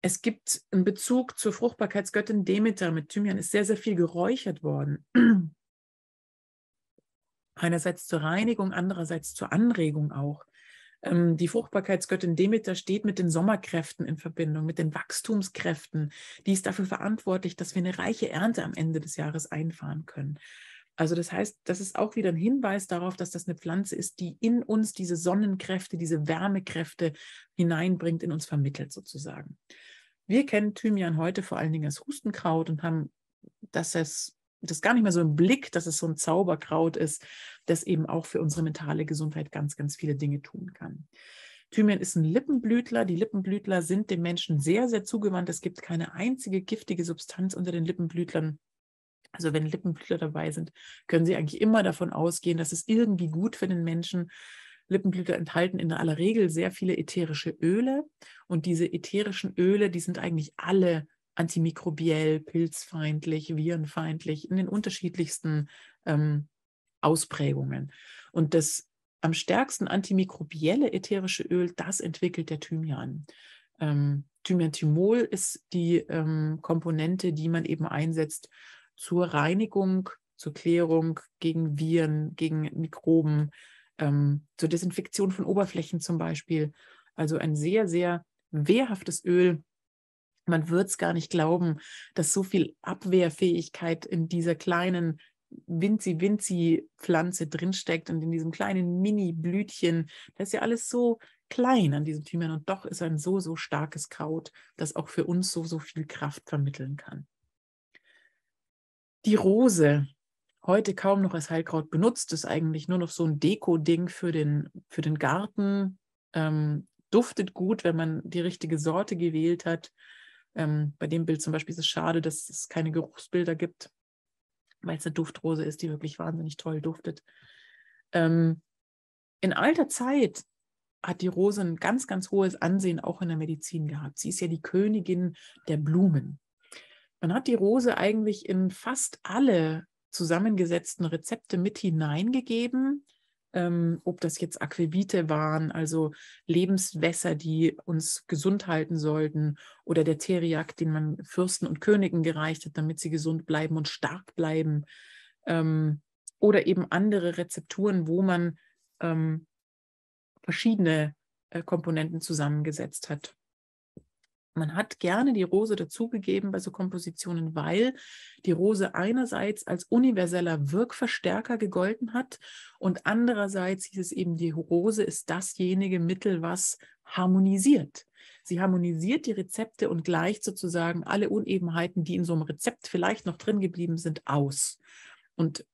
Speaker 1: Es gibt einen Bezug zur Fruchtbarkeitsgöttin Demeter mit Thymian, ist sehr, sehr viel geräuchert worden. Einerseits zur Reinigung, andererseits zur Anregung auch. Ähm, die Fruchtbarkeitsgöttin Demeter steht mit den Sommerkräften in Verbindung, mit den Wachstumskräften. Die ist dafür verantwortlich, dass wir eine reiche Ernte am Ende des Jahres einfahren können. Also das heißt, das ist auch wieder ein Hinweis darauf, dass das eine Pflanze ist, die in uns diese Sonnenkräfte, diese Wärmekräfte hineinbringt, in uns vermittelt sozusagen. Wir kennen Thymian heute vor allen Dingen als Hustenkraut und haben, dass es das gar nicht mehr so im Blick, dass es so ein Zauberkraut ist, das eben auch für unsere mentale Gesundheit ganz, ganz viele Dinge tun kann. Thymian ist ein Lippenblütler. Die Lippenblütler sind dem Menschen sehr, sehr zugewandt. Es gibt keine einzige giftige Substanz unter den Lippenblütlern. Also wenn Lippenblütler dabei sind, können Sie eigentlich immer davon ausgehen, dass es irgendwie gut für den Menschen ist. Lippenblüter enthalten in aller Regel sehr viele ätherische Öle und diese ätherischen Öle, die sind eigentlich alle antimikrobiell, pilzfeindlich, virenfeindlich in den unterschiedlichsten ähm, Ausprägungen. Und das am stärksten antimikrobielle ätherische Öl, das entwickelt der Thymian. Ähm, Thymianthimol ist die ähm, Komponente, die man eben einsetzt zur Reinigung, zur Klärung gegen Viren, gegen Mikroben, ähm, zur Desinfektion von Oberflächen zum Beispiel. Also ein sehr, sehr wehrhaftes Öl. Man wird es gar nicht glauben, dass so viel Abwehrfähigkeit in dieser kleinen Winzi-Winzi-Pflanze drinsteckt und in diesem kleinen Mini-Blütchen. Das ist ja alles so klein an diesem Thymian und doch ist ein so, so starkes Kraut, das auch für uns so, so viel Kraft vermitteln kann. Die Rose heute kaum noch als Heilkraut benutzt, ist eigentlich nur noch so ein Deko-Ding für den, für den Garten. Ähm, duftet gut, wenn man die richtige Sorte gewählt hat. Ähm, bei dem Bild zum Beispiel ist es schade, dass es keine Geruchsbilder gibt, weil es eine Duftrose ist, die wirklich wahnsinnig toll duftet. Ähm, in alter Zeit hat die Rose ein ganz, ganz hohes Ansehen auch in der Medizin gehabt. Sie ist ja die Königin der Blumen. Man hat die Rose eigentlich in fast alle zusammengesetzten Rezepte mit hineingegeben. Ähm, ob das jetzt Aquavite waren, also Lebenswässer, die uns gesund halten sollten, oder der Teriak, den man Fürsten und Königen gereicht hat, damit sie gesund bleiben und stark bleiben, ähm, oder eben andere Rezepturen, wo man ähm, verschiedene äh, Komponenten zusammengesetzt hat. Man hat gerne die Rose dazugegeben bei so Kompositionen, weil die Rose einerseits als universeller Wirkverstärker gegolten hat und andererseits hieß es eben, die Rose ist dasjenige Mittel, was harmonisiert. Sie harmonisiert die Rezepte und gleicht sozusagen alle Unebenheiten, die in so einem Rezept vielleicht noch drin geblieben sind, aus. Und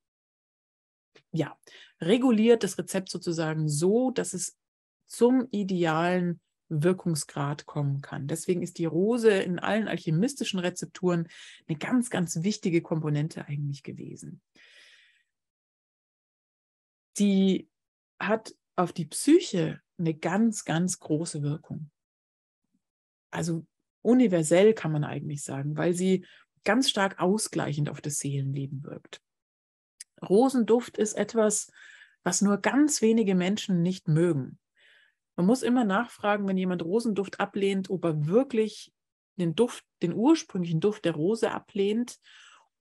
Speaker 1: ja, reguliert das Rezept sozusagen so, dass es zum idealen Wirkungsgrad kommen kann. Deswegen ist die Rose in allen alchemistischen Rezepturen eine ganz, ganz wichtige Komponente eigentlich gewesen. Die hat auf die Psyche eine ganz, ganz große Wirkung. Also universell kann man eigentlich sagen, weil sie ganz stark ausgleichend auf das Seelenleben wirkt. Rosenduft ist etwas, was nur ganz wenige Menschen nicht mögen. Man muss immer nachfragen, wenn jemand Rosenduft ablehnt, ob er wirklich den Duft, den ursprünglichen Duft der Rose ablehnt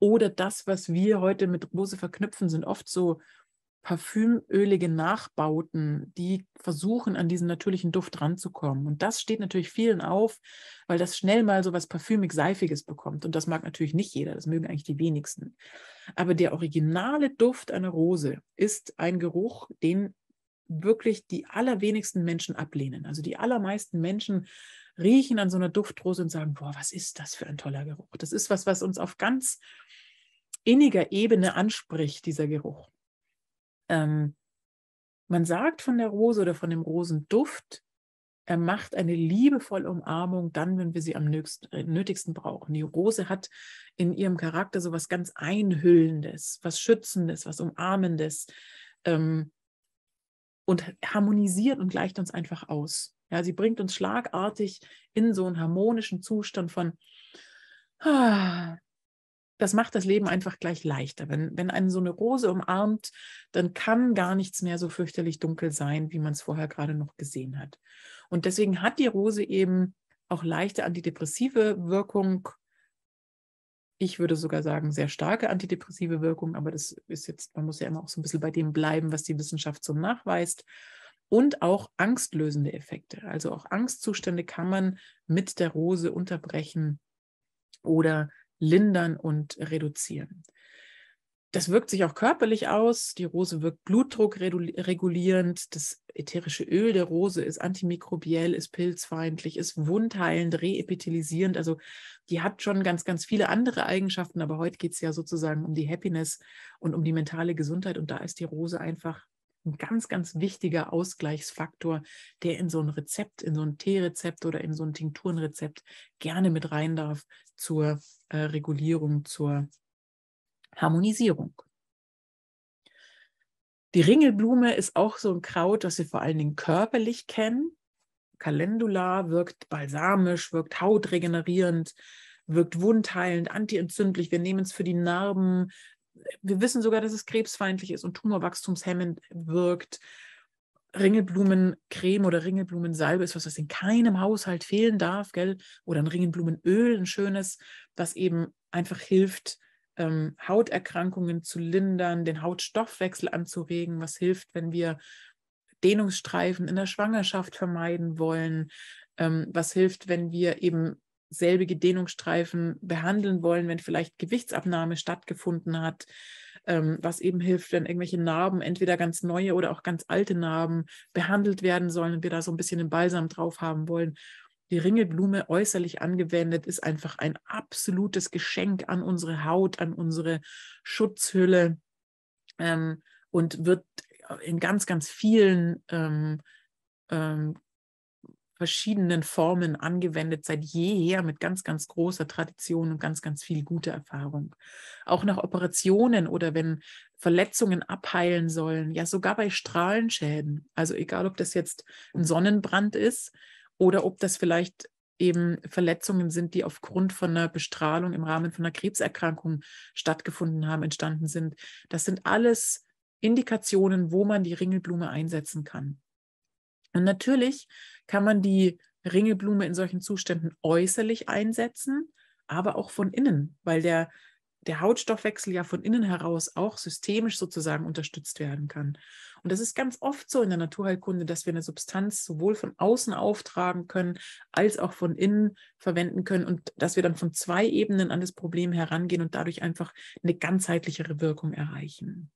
Speaker 1: oder das, was wir heute mit Rose verknüpfen, sind oft so parfümölige Nachbauten, die versuchen, an diesen natürlichen Duft ranzukommen. Und das steht natürlich vielen auf, weil das schnell mal so was parfümig-seifiges bekommt. Und das mag natürlich nicht jeder, das mögen eigentlich die wenigsten. Aber der originale Duft einer Rose ist ein Geruch, den wirklich die allerwenigsten Menschen ablehnen. Also die allermeisten Menschen riechen an so einer Duftrose und sagen, boah, was ist das für ein toller Geruch? Das ist was, was uns auf ganz inniger Ebene anspricht, dieser Geruch. Ähm, man sagt von der Rose oder von dem Rosenduft, er macht eine liebevolle Umarmung dann, wenn wir sie am äh, nötigsten brauchen. Die Rose hat in ihrem Charakter so was ganz Einhüllendes, was Schützendes, was Umarmendes. Ähm, und harmonisiert und gleicht uns einfach aus. Ja, sie bringt uns schlagartig in so einen harmonischen Zustand von, ah, das macht das Leben einfach gleich leichter. Wenn, wenn einen so eine Rose umarmt, dann kann gar nichts mehr so fürchterlich dunkel sein, wie man es vorher gerade noch gesehen hat. Und deswegen hat die Rose eben auch leichte antidepressive Wirkung ich würde sogar sagen, sehr starke antidepressive Wirkung, aber das ist jetzt, man muss ja immer auch so ein bisschen bei dem bleiben, was die Wissenschaft so nachweist. Und auch angstlösende Effekte. Also auch Angstzustände kann man mit der Rose unterbrechen oder lindern und reduzieren das wirkt sich auch körperlich aus. Die Rose wirkt blutdruckregulierend. Das ätherische Öl der Rose ist antimikrobiell, ist pilzfeindlich, ist wundheilend, reepithilisierend. Also die hat schon ganz, ganz viele andere Eigenschaften. Aber heute geht es ja sozusagen um die Happiness und um die mentale Gesundheit. Und da ist die Rose einfach ein ganz, ganz wichtiger Ausgleichsfaktor, der in so ein Rezept, in so ein Teerezept oder in so ein Tinkturenrezept gerne mit rein darf zur äh, Regulierung, zur Harmonisierung. Die Ringelblume ist auch so ein Kraut, das wir vor allen Dingen körperlich kennen. Calendula wirkt balsamisch, wirkt hautregenerierend, wirkt wundheilend, antientzündlich. Wir nehmen es für die Narben. Wir wissen sogar, dass es krebsfeindlich ist und tumorwachstumshemmend wirkt. Ringelblumencreme oder Ringelblumensalbe ist was, was in keinem Haushalt fehlen darf, gell? Oder ein Ringelblumenöl, ein schönes, das eben einfach hilft, ähm, Hauterkrankungen zu lindern, den Hautstoffwechsel anzuregen, was hilft, wenn wir Dehnungsstreifen in der Schwangerschaft vermeiden wollen, ähm, was hilft, wenn wir eben selbige Dehnungsstreifen behandeln wollen, wenn vielleicht Gewichtsabnahme stattgefunden hat, ähm, was eben hilft, wenn irgendwelche Narben, entweder ganz neue oder auch ganz alte Narben, behandelt werden sollen und wir da so ein bisschen den Balsam drauf haben wollen. Die Ringelblume äußerlich angewendet ist einfach ein absolutes Geschenk an unsere Haut, an unsere Schutzhülle ähm, und wird in ganz, ganz vielen ähm, ähm, verschiedenen Formen angewendet, seit jeher mit ganz, ganz großer Tradition und ganz, ganz viel guter Erfahrung. Auch nach Operationen oder wenn Verletzungen abheilen sollen, ja sogar bei Strahlenschäden. Also egal, ob das jetzt ein Sonnenbrand ist oder ob das vielleicht eben Verletzungen sind, die aufgrund von einer Bestrahlung im Rahmen von einer Krebserkrankung stattgefunden haben, entstanden sind. Das sind alles Indikationen, wo man die Ringelblume einsetzen kann. Und natürlich kann man die Ringelblume in solchen Zuständen äußerlich einsetzen, aber auch von innen, weil der, der Hautstoffwechsel ja von innen heraus auch systemisch sozusagen unterstützt werden kann. Und das ist ganz oft so in der Naturheilkunde, dass wir eine Substanz sowohl von außen auftragen können, als auch von innen verwenden können und dass wir dann von zwei Ebenen an das Problem herangehen und dadurch einfach eine ganzheitlichere Wirkung erreichen.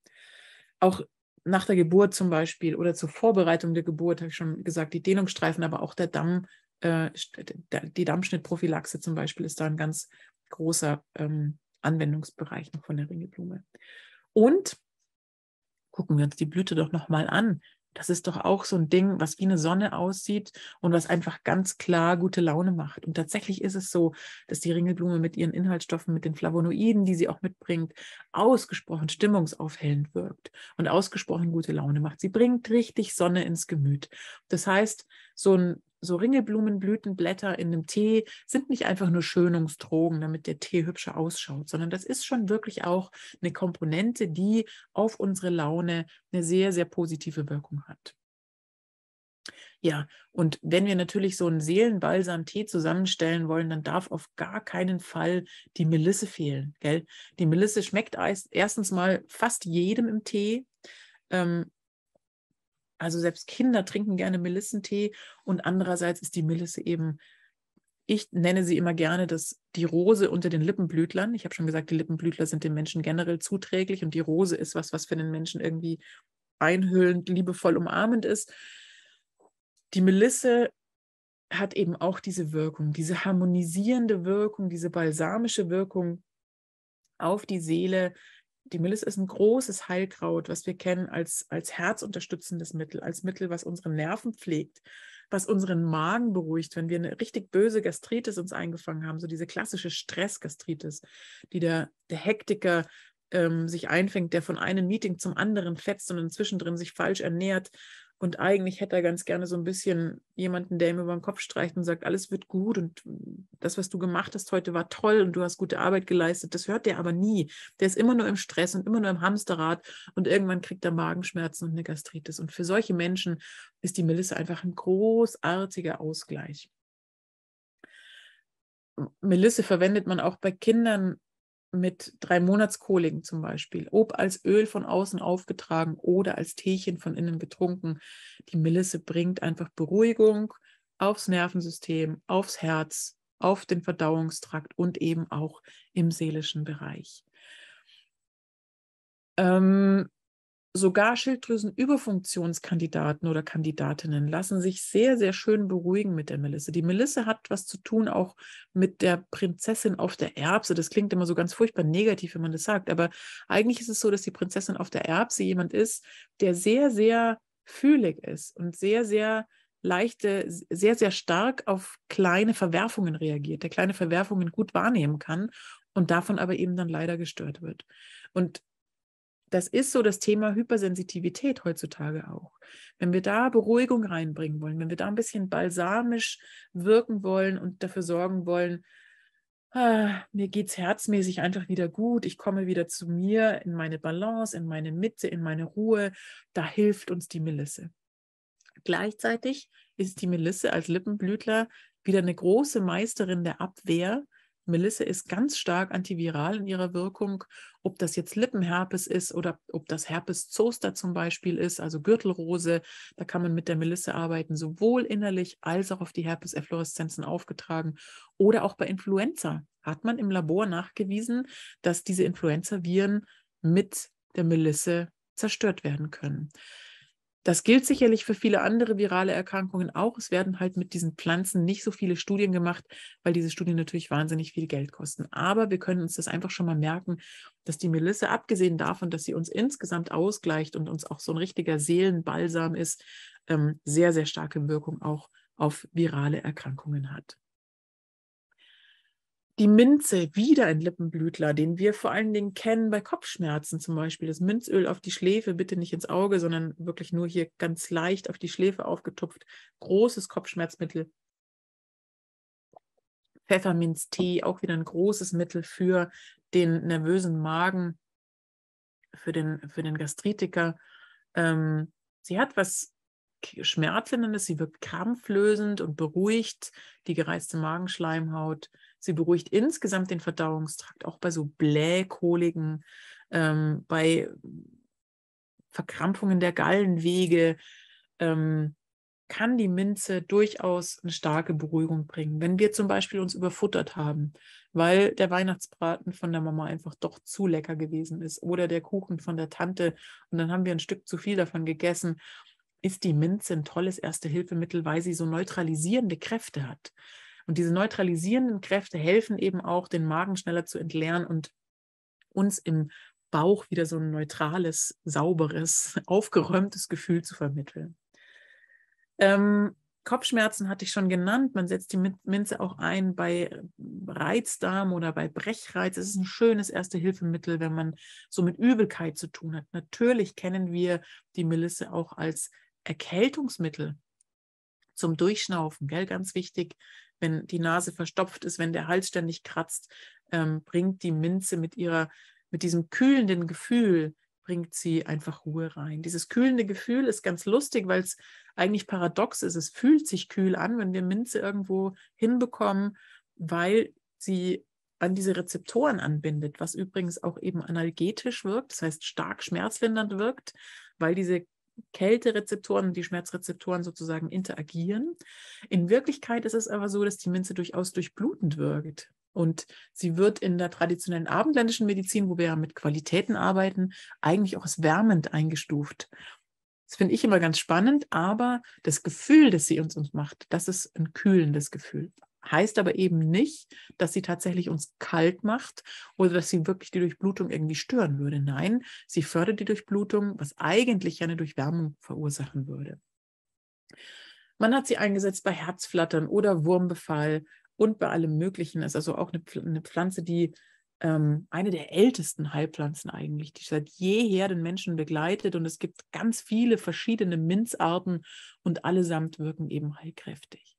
Speaker 1: Auch nach der Geburt zum Beispiel oder zur Vorbereitung der Geburt, habe ich schon gesagt, die Dehnungsstreifen, aber auch der Damm, äh, die Dammschnittprophylaxe zum Beispiel ist da ein ganz großer ähm, Anwendungsbereich noch von der Ringeblume. Und gucken wir uns die Blüte doch nochmal an. Das ist doch auch so ein Ding, was wie eine Sonne aussieht und was einfach ganz klar gute Laune macht. Und tatsächlich ist es so, dass die Ringelblume mit ihren Inhaltsstoffen, mit den Flavonoiden, die sie auch mitbringt, ausgesprochen stimmungsaufhellend wirkt und ausgesprochen gute Laune macht. Sie bringt richtig Sonne ins Gemüt. Das heißt, so ein so Ringelblumenblütenblätter in einem Tee sind nicht einfach nur Schönungsdrogen, damit der Tee hübscher ausschaut, sondern das ist schon wirklich auch eine Komponente, die auf unsere Laune eine sehr, sehr positive Wirkung hat. Ja, und wenn wir natürlich so einen Seelenbalsam-Tee zusammenstellen wollen, dann darf auf gar keinen Fall die Melisse fehlen. Gell? Die Melisse schmeckt erstens mal fast jedem im Tee. Ähm, also selbst Kinder trinken gerne Melissentee und andererseits ist die Melisse eben, ich nenne sie immer gerne das, die Rose unter den Lippenblütlern. Ich habe schon gesagt, die Lippenblütler sind dem Menschen generell zuträglich und die Rose ist was, was für den Menschen irgendwie einhüllend, liebevoll, umarmend ist. Die Melisse hat eben auch diese Wirkung, diese harmonisierende Wirkung, diese balsamische Wirkung auf die Seele, die Millis ist ein großes Heilkraut, was wir kennen als, als herzunterstützendes Mittel, als Mittel, was unsere Nerven pflegt, was unseren Magen beruhigt, wenn wir eine richtig böse Gastritis uns eingefangen haben, so diese klassische Stressgastritis, die der, der Hektiker ähm, sich einfängt, der von einem Meeting zum anderen fetzt und inzwischen drin sich falsch ernährt und eigentlich hätte er ganz gerne so ein bisschen jemanden, der ihm über den Kopf streicht und sagt, alles wird gut und das, was du gemacht hast heute, war toll und du hast gute Arbeit geleistet. Das hört der aber nie. Der ist immer nur im Stress und immer nur im Hamsterrad und irgendwann kriegt er Magenschmerzen und eine Gastritis. Und für solche Menschen ist die Melisse einfach ein großartiger Ausgleich. Melisse verwendet man auch bei Kindern mit drei Monatskohligen zum Beispiel, ob als Öl von außen aufgetragen oder als Teechen von innen getrunken. Die Melisse bringt einfach Beruhigung aufs Nervensystem, aufs Herz, auf den Verdauungstrakt und eben auch im seelischen Bereich. Ähm, sogar Schilddrüsenüberfunktionskandidaten oder Kandidatinnen lassen sich sehr, sehr schön beruhigen mit der Melisse. Die Melisse hat was zu tun auch mit der Prinzessin auf der Erbse. Das klingt immer so ganz furchtbar negativ, wenn man das sagt, aber eigentlich ist es so, dass die Prinzessin auf der Erbse jemand ist, der sehr, sehr fühlig ist und sehr, sehr leichte, sehr, sehr stark auf kleine Verwerfungen reagiert, der kleine Verwerfungen gut wahrnehmen kann und davon aber eben dann leider gestört wird. Und das ist so das Thema Hypersensitivität heutzutage auch. Wenn wir da Beruhigung reinbringen wollen, wenn wir da ein bisschen balsamisch wirken wollen und dafür sorgen wollen, ah, mir geht es herzmäßig einfach wieder gut, ich komme wieder zu mir, in meine Balance, in meine Mitte, in meine Ruhe, da hilft uns die Melisse. Gleichzeitig ist die Melisse als Lippenblütler wieder eine große Meisterin der Abwehr Melisse ist ganz stark antiviral in ihrer Wirkung. Ob das jetzt Lippenherpes ist oder ob das Herpes zoster zum Beispiel ist, also Gürtelrose, da kann man mit der Melisse arbeiten, sowohl innerlich als auch auf die Herpes-Effloreszenzen aufgetragen. Oder auch bei Influenza hat man im Labor nachgewiesen, dass diese Influenza-Viren mit der Melisse zerstört werden können. Das gilt sicherlich für viele andere virale Erkrankungen auch. Es werden halt mit diesen Pflanzen nicht so viele Studien gemacht, weil diese Studien natürlich wahnsinnig viel Geld kosten. Aber wir können uns das einfach schon mal merken, dass die Melisse, abgesehen davon, dass sie uns insgesamt ausgleicht und uns auch so ein richtiger Seelenbalsam ist, ähm, sehr, sehr starke Wirkung auch auf virale Erkrankungen hat die Minze, wieder ein Lippenblütler, den wir vor allen Dingen kennen bei Kopfschmerzen zum Beispiel. Das Minzöl auf die Schläfe, bitte nicht ins Auge, sondern wirklich nur hier ganz leicht auf die Schläfe aufgetupft. Großes Kopfschmerzmittel. Pfefferminztee, auch wieder ein großes Mittel für den nervösen Magen, für den, für den Gastritiker. Ähm, sie hat was Schmerzlindernes, sie wirkt krampflösend und beruhigt die gereizte Magenschleimhaut. Sie beruhigt insgesamt den Verdauungstrakt, auch bei so Blähkoliken, ähm, bei Verkrampfungen der Gallenwege. Ähm, kann die Minze durchaus eine starke Beruhigung bringen. Wenn wir zum Beispiel uns überfuttert haben, weil der Weihnachtsbraten von der Mama einfach doch zu lecker gewesen ist oder der Kuchen von der Tante und dann haben wir ein Stück zu viel davon gegessen, ist die Minze ein tolles Erste-Hilfemittel, weil sie so neutralisierende Kräfte hat. Und diese neutralisierenden Kräfte helfen eben auch, den Magen schneller zu entleeren und uns im Bauch wieder so ein neutrales, sauberes, aufgeräumtes Gefühl zu vermitteln. Ähm, Kopfschmerzen hatte ich schon genannt. Man setzt die Minze auch ein bei Reizdarm oder bei Brechreiz. Es ist ein schönes Erste-Hilfemittel, wenn man so mit Übelkeit zu tun hat. Natürlich kennen wir die Melisse auch als Erkältungsmittel zum Durchschnaufen, gell? ganz wichtig wenn die Nase verstopft ist, wenn der Hals ständig kratzt, ähm, bringt die Minze mit ihrer, mit diesem kühlenden Gefühl, bringt sie einfach Ruhe rein. Dieses kühlende Gefühl ist ganz lustig, weil es eigentlich paradox ist. Es fühlt sich kühl an, wenn wir Minze irgendwo hinbekommen, weil sie an diese Rezeptoren anbindet, was übrigens auch eben analgetisch wirkt, das heißt stark schmerzlindernd wirkt, weil diese Kälterezeptoren und die Schmerzrezeptoren sozusagen interagieren. In Wirklichkeit ist es aber so, dass die Minze durchaus durchblutend wirkt. Und sie wird in der traditionellen abendländischen Medizin, wo wir ja mit Qualitäten arbeiten, eigentlich auch als wärmend eingestuft. Das finde ich immer ganz spannend, aber das Gefühl, das sie uns, uns macht, das ist ein kühlendes Gefühl. Heißt aber eben nicht, dass sie tatsächlich uns kalt macht oder dass sie wirklich die Durchblutung irgendwie stören würde. Nein, sie fördert die Durchblutung, was eigentlich eine Durchwärmung verursachen würde. Man hat sie eingesetzt bei Herzflattern oder Wurmbefall und bei allem Möglichen. Es ist also auch eine, eine Pflanze, die ähm, eine der ältesten Heilpflanzen eigentlich, die seit jeher den Menschen begleitet. Und es gibt ganz viele verschiedene Minzarten und allesamt wirken eben heilkräftig.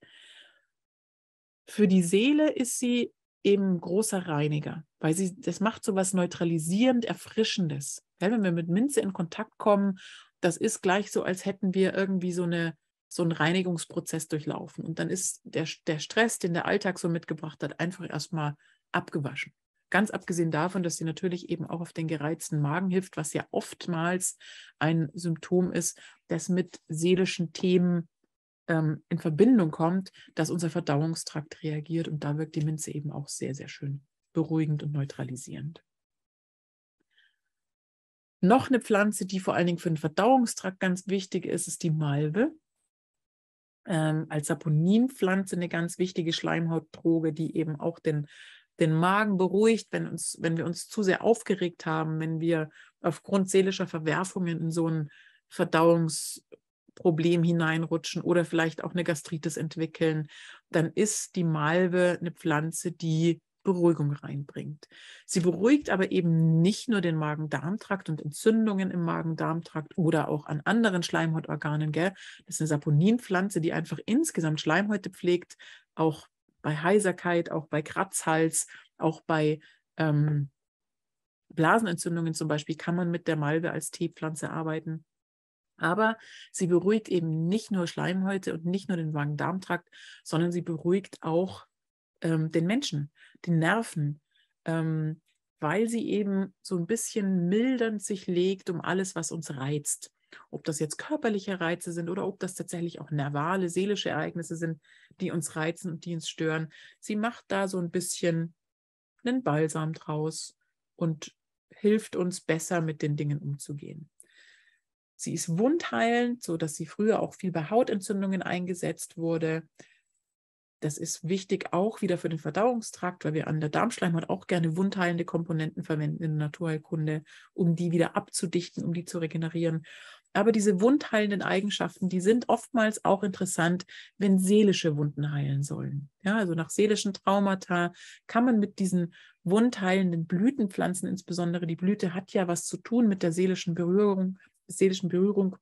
Speaker 1: Für die Seele ist sie eben großer Reiniger, weil sie das macht so was neutralisierend erfrischendes. Wenn wir mit Minze in Kontakt kommen, das ist gleich so, als hätten wir irgendwie so eine so einen Reinigungsprozess durchlaufen und dann ist der, der Stress, den der Alltag so mitgebracht hat, einfach erstmal abgewaschen. Ganz abgesehen davon, dass sie natürlich eben auch auf den gereizten Magen hilft, was ja oftmals ein Symptom ist, das mit seelischen Themen ähm, in Verbindung kommt, dass unser Verdauungstrakt reagiert. Und da wirkt die Minze eben auch sehr, sehr schön beruhigend und neutralisierend. Noch eine Pflanze, die vor allen Dingen für den Verdauungstrakt ganz wichtig ist, ist die Malve. Ähm, als Saponinpflanze eine ganz wichtige Schleimhautdroge, die eben auch den, den Magen beruhigt, wenn, uns, wenn wir uns zu sehr aufgeregt haben, wenn wir aufgrund seelischer Verwerfungen in so einen Verdauungs- Problem hineinrutschen oder vielleicht auch eine Gastritis entwickeln, dann ist die Malve eine Pflanze, die Beruhigung reinbringt. Sie beruhigt aber eben nicht nur den Magen-Darm-Trakt und Entzündungen im Magen-Darm-Trakt oder auch an anderen Schleimhautorganen. Gell? Das ist eine Saponinpflanze, die einfach insgesamt Schleimhäute pflegt, auch bei Heiserkeit, auch bei Kratzhals, auch bei ähm, Blasenentzündungen zum Beispiel kann man mit der Malve als Teepflanze arbeiten. Aber sie beruhigt eben nicht nur Schleimhäute und nicht nur den Magen-Darm-Trakt, sondern sie beruhigt auch ähm, den Menschen, den Nerven, ähm, weil sie eben so ein bisschen mildernd sich legt um alles, was uns reizt. Ob das jetzt körperliche Reize sind oder ob das tatsächlich auch nervale, seelische Ereignisse sind, die uns reizen und die uns stören. Sie macht da so ein bisschen einen Balsam draus und hilft uns besser mit den Dingen umzugehen. Sie ist wundheilend, so dass sie früher auch viel bei Hautentzündungen eingesetzt wurde. Das ist wichtig auch wieder für den Verdauungstrakt, weil wir an der Darmschleimhaut auch gerne wundheilende Komponenten verwenden in der Naturheilkunde, um die wieder abzudichten, um die zu regenerieren. Aber diese wundheilenden Eigenschaften, die sind oftmals auch interessant, wenn seelische Wunden heilen sollen. Ja, also nach seelischen Traumata kann man mit diesen wundheilenden Blütenpflanzen, insbesondere die Blüte hat ja was zu tun mit der seelischen Berührung, seelischen Berührung.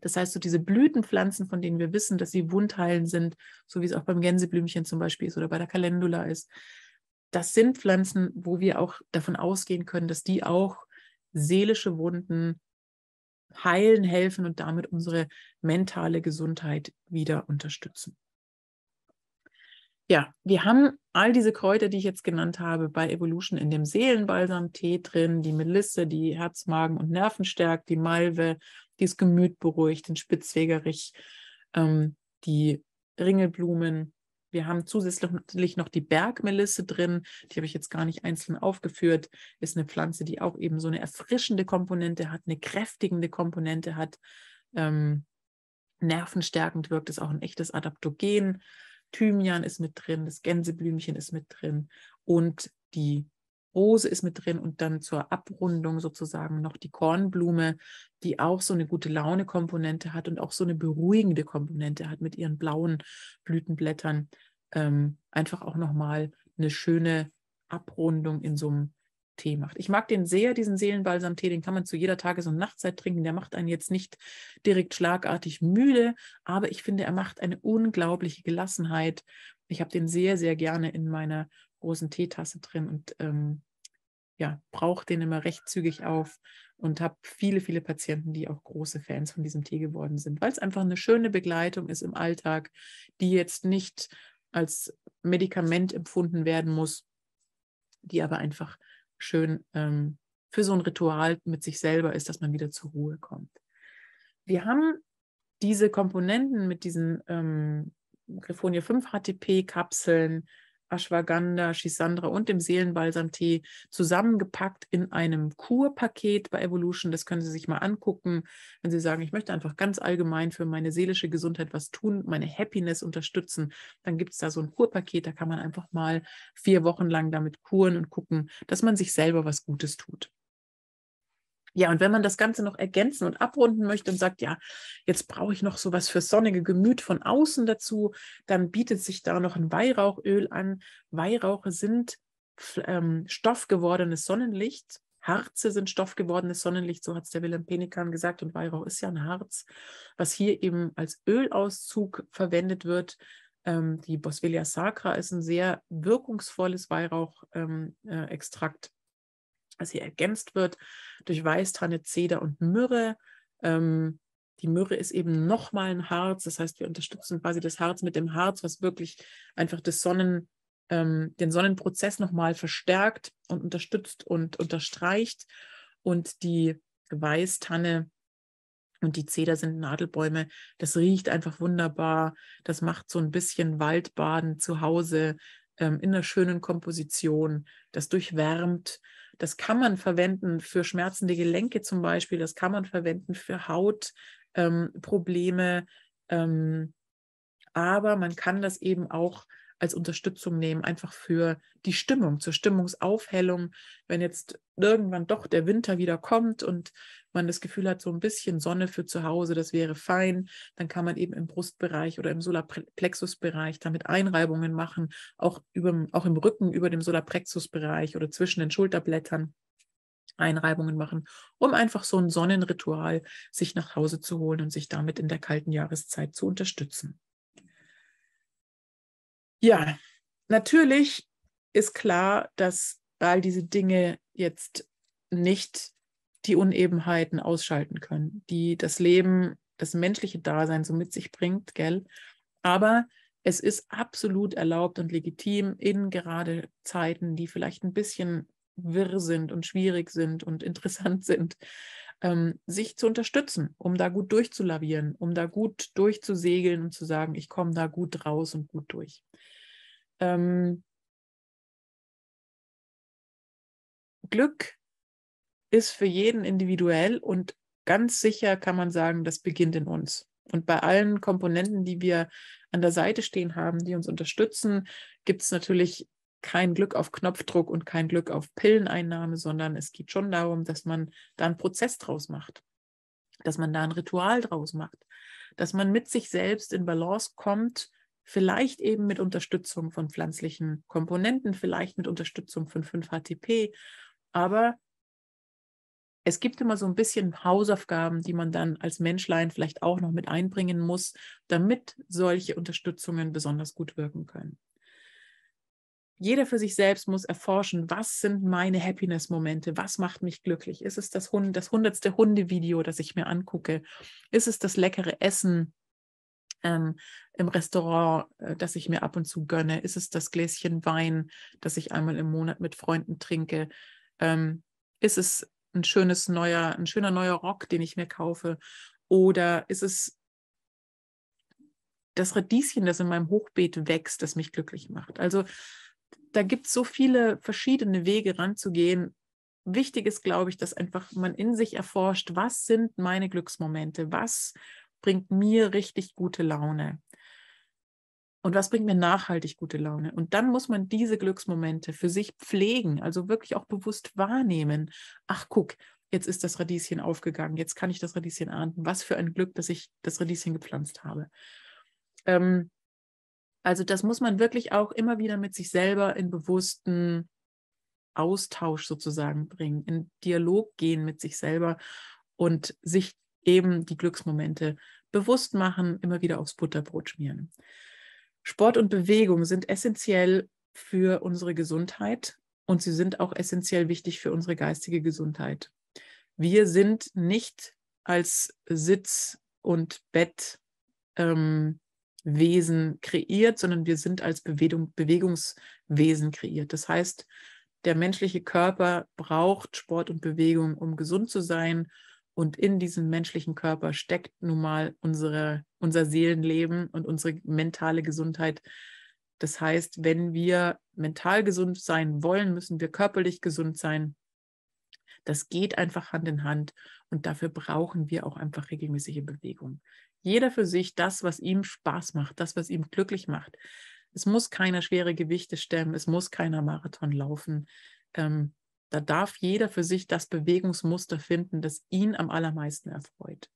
Speaker 1: Das heißt, so diese Blütenpflanzen, von denen wir wissen, dass sie wundheilend sind, so wie es auch beim Gänseblümchen zum Beispiel ist oder bei der Calendula ist, das sind Pflanzen, wo wir auch davon ausgehen können, dass die auch seelische Wunden heilen helfen und damit unsere mentale Gesundheit wieder unterstützen ja, wir haben all diese Kräuter, die ich jetzt genannt habe, bei Evolution in dem Seelenbalsam-Tee drin, die Melisse, die Herz, Magen und Nerven stärkt, die Malve, die das Gemüt beruhigt, den Spitzwegerich, ähm, die Ringelblumen. Wir haben zusätzlich noch die Bergmelisse drin, die habe ich jetzt gar nicht einzeln aufgeführt. Ist eine Pflanze, die auch eben so eine erfrischende Komponente hat, eine kräftigende Komponente hat, ähm, nervenstärkend wirkt, ist auch ein echtes Adaptogen. Thymian ist mit drin, das Gänseblümchen ist mit drin und die Rose ist mit drin und dann zur Abrundung sozusagen noch die Kornblume, die auch so eine gute Laune-Komponente hat und auch so eine beruhigende Komponente hat mit ihren blauen Blütenblättern. Ähm, einfach auch nochmal eine schöne Abrundung in so einem Tee macht. Ich mag den sehr, diesen Seelenbalsam-Tee, den kann man zu jeder Tages- und Nachtzeit trinken. Der macht einen jetzt nicht direkt schlagartig müde, aber ich finde, er macht eine unglaubliche Gelassenheit. Ich habe den sehr, sehr gerne in meiner großen Teetasse drin und ähm, ja, brauche den immer recht zügig auf und habe viele, viele Patienten, die auch große Fans von diesem Tee geworden sind, weil es einfach eine schöne Begleitung ist im Alltag, die jetzt nicht als Medikament empfunden werden muss, die aber einfach schön ähm, für so ein Ritual mit sich selber ist, dass man wieder zur Ruhe kommt. Wir haben diese Komponenten mit diesen ähm, Grifonia 5 HTP-Kapseln, Ashwagandha, Shisandra und dem Seelenbalsamtee zusammengepackt in einem Kurpaket bei Evolution. Das können Sie sich mal angucken, wenn Sie sagen, ich möchte einfach ganz allgemein für meine seelische Gesundheit was tun, meine Happiness unterstützen. Dann gibt es da so ein Kurpaket, da kann man einfach mal vier Wochen lang damit kuren und gucken, dass man sich selber was Gutes tut. Ja, und wenn man das Ganze noch ergänzen und abrunden möchte und sagt, ja, jetzt brauche ich noch sowas für sonnige Gemüt von außen dazu, dann bietet sich da noch ein Weihrauchöl an. Weihrauche sind ähm, stoffgewordenes Sonnenlicht. Harze sind stoffgewordenes Sonnenlicht, so hat es der Wilhelm Penikan gesagt. Und Weihrauch ist ja ein Harz, was hier eben als Ölauszug verwendet wird. Ähm, die Boswellia sacra ist ein sehr wirkungsvolles Weihrauchextrakt. Ähm, äh, Sie ergänzt wird durch Weißtanne, Zeder und Myrrhe. Ähm, die Myrrhe ist eben nochmal ein Harz. Das heißt, wir unterstützen quasi das Harz mit dem Harz, was wirklich einfach das Sonnen, ähm, den Sonnenprozess nochmal verstärkt und unterstützt und unterstreicht. Und die Weißtanne und die Zeder sind Nadelbäume. Das riecht einfach wunderbar. Das macht so ein bisschen Waldbaden zu Hause ähm, in einer schönen Komposition. Das durchwärmt. Das kann man verwenden für schmerzende Gelenke zum Beispiel, das kann man verwenden für Hautprobleme, ähm, ähm, aber man kann das eben auch als Unterstützung nehmen, einfach für die Stimmung, zur Stimmungsaufhellung. Wenn jetzt irgendwann doch der Winter wieder kommt und man das Gefühl hat, so ein bisschen Sonne für zu Hause, das wäre fein, dann kann man eben im Brustbereich oder im Solarplexusbereich damit Einreibungen machen, auch, über, auch im Rücken über dem Solarplexusbereich oder zwischen den Schulterblättern. Einreibungen machen, um einfach so ein Sonnenritual sich nach Hause zu holen und sich damit in der kalten Jahreszeit zu unterstützen. Ja, natürlich ist klar, dass all diese Dinge jetzt nicht die Unebenheiten ausschalten können, die das Leben, das menschliche Dasein so mit sich bringt, gell? Aber es ist absolut erlaubt und legitim, in gerade Zeiten, die vielleicht ein bisschen wirr sind und schwierig sind und interessant sind, ähm, sich zu unterstützen, um da gut durchzulavieren, um da gut durchzusegeln und zu sagen, ich komme da gut raus und gut durch ähm, Glück ist für jeden individuell und ganz sicher kann man sagen, das beginnt in uns. Und bei allen Komponenten, die wir an der Seite stehen haben, die uns unterstützen, gibt es natürlich kein Glück auf Knopfdruck und kein Glück auf Pilleneinnahme, sondern es geht schon darum, dass man da einen Prozess draus macht, dass man da ein Ritual draus macht, dass man mit sich selbst in Balance kommt vielleicht eben mit Unterstützung von pflanzlichen Komponenten, vielleicht mit Unterstützung von 5-HTP, aber es gibt immer so ein bisschen Hausaufgaben, die man dann als Menschlein vielleicht auch noch mit einbringen muss, damit solche Unterstützungen besonders gut wirken können. Jeder für sich selbst muss erforschen, was sind meine Happiness-Momente, was macht mich glücklich? Ist es das, Hund, das hundertste Hundevideo, das ich mir angucke? Ist es das leckere Essen, ähm, Im Restaurant, äh, das ich mir ab und zu gönne? Ist es das Gläschen Wein, das ich einmal im Monat mit Freunden trinke? Ähm, ist es ein schönes neuer, ein schöner neuer Rock, den ich mir kaufe? Oder ist es das Radieschen, das in meinem Hochbeet wächst, das mich glücklich macht? Also da gibt es so viele verschiedene Wege ranzugehen. Wichtig ist, glaube ich, dass einfach man in sich erforscht, was sind meine Glücksmomente, was bringt mir richtig gute Laune? Und was bringt mir nachhaltig gute Laune? Und dann muss man diese Glücksmomente für sich pflegen, also wirklich auch bewusst wahrnehmen. Ach, guck, jetzt ist das Radieschen aufgegangen, jetzt kann ich das Radieschen ernten. Was für ein Glück, dass ich das Radieschen gepflanzt habe. Ähm, also das muss man wirklich auch immer wieder mit sich selber in bewussten Austausch sozusagen bringen, in Dialog gehen mit sich selber und sich eben die Glücksmomente bewusst machen, immer wieder aufs Butterbrot schmieren. Sport und Bewegung sind essentiell für unsere Gesundheit und sie sind auch essentiell wichtig für unsere geistige Gesundheit. Wir sind nicht als Sitz- und Bettwesen ähm, kreiert, sondern wir sind als Bewegung, Bewegungswesen kreiert. Das heißt, der menschliche Körper braucht Sport und Bewegung, um gesund zu sein, und in diesem menschlichen Körper steckt nun mal unsere, unser Seelenleben und unsere mentale Gesundheit. Das heißt, wenn wir mental gesund sein wollen, müssen wir körperlich gesund sein. Das geht einfach Hand in Hand und dafür brauchen wir auch einfach regelmäßige Bewegung. Jeder für sich das, was ihm Spaß macht, das, was ihm glücklich macht. Es muss keiner schwere Gewichte stemmen, es muss keiner Marathon laufen. Ähm, da darf jeder für sich das Bewegungsmuster finden, das ihn am allermeisten erfreut.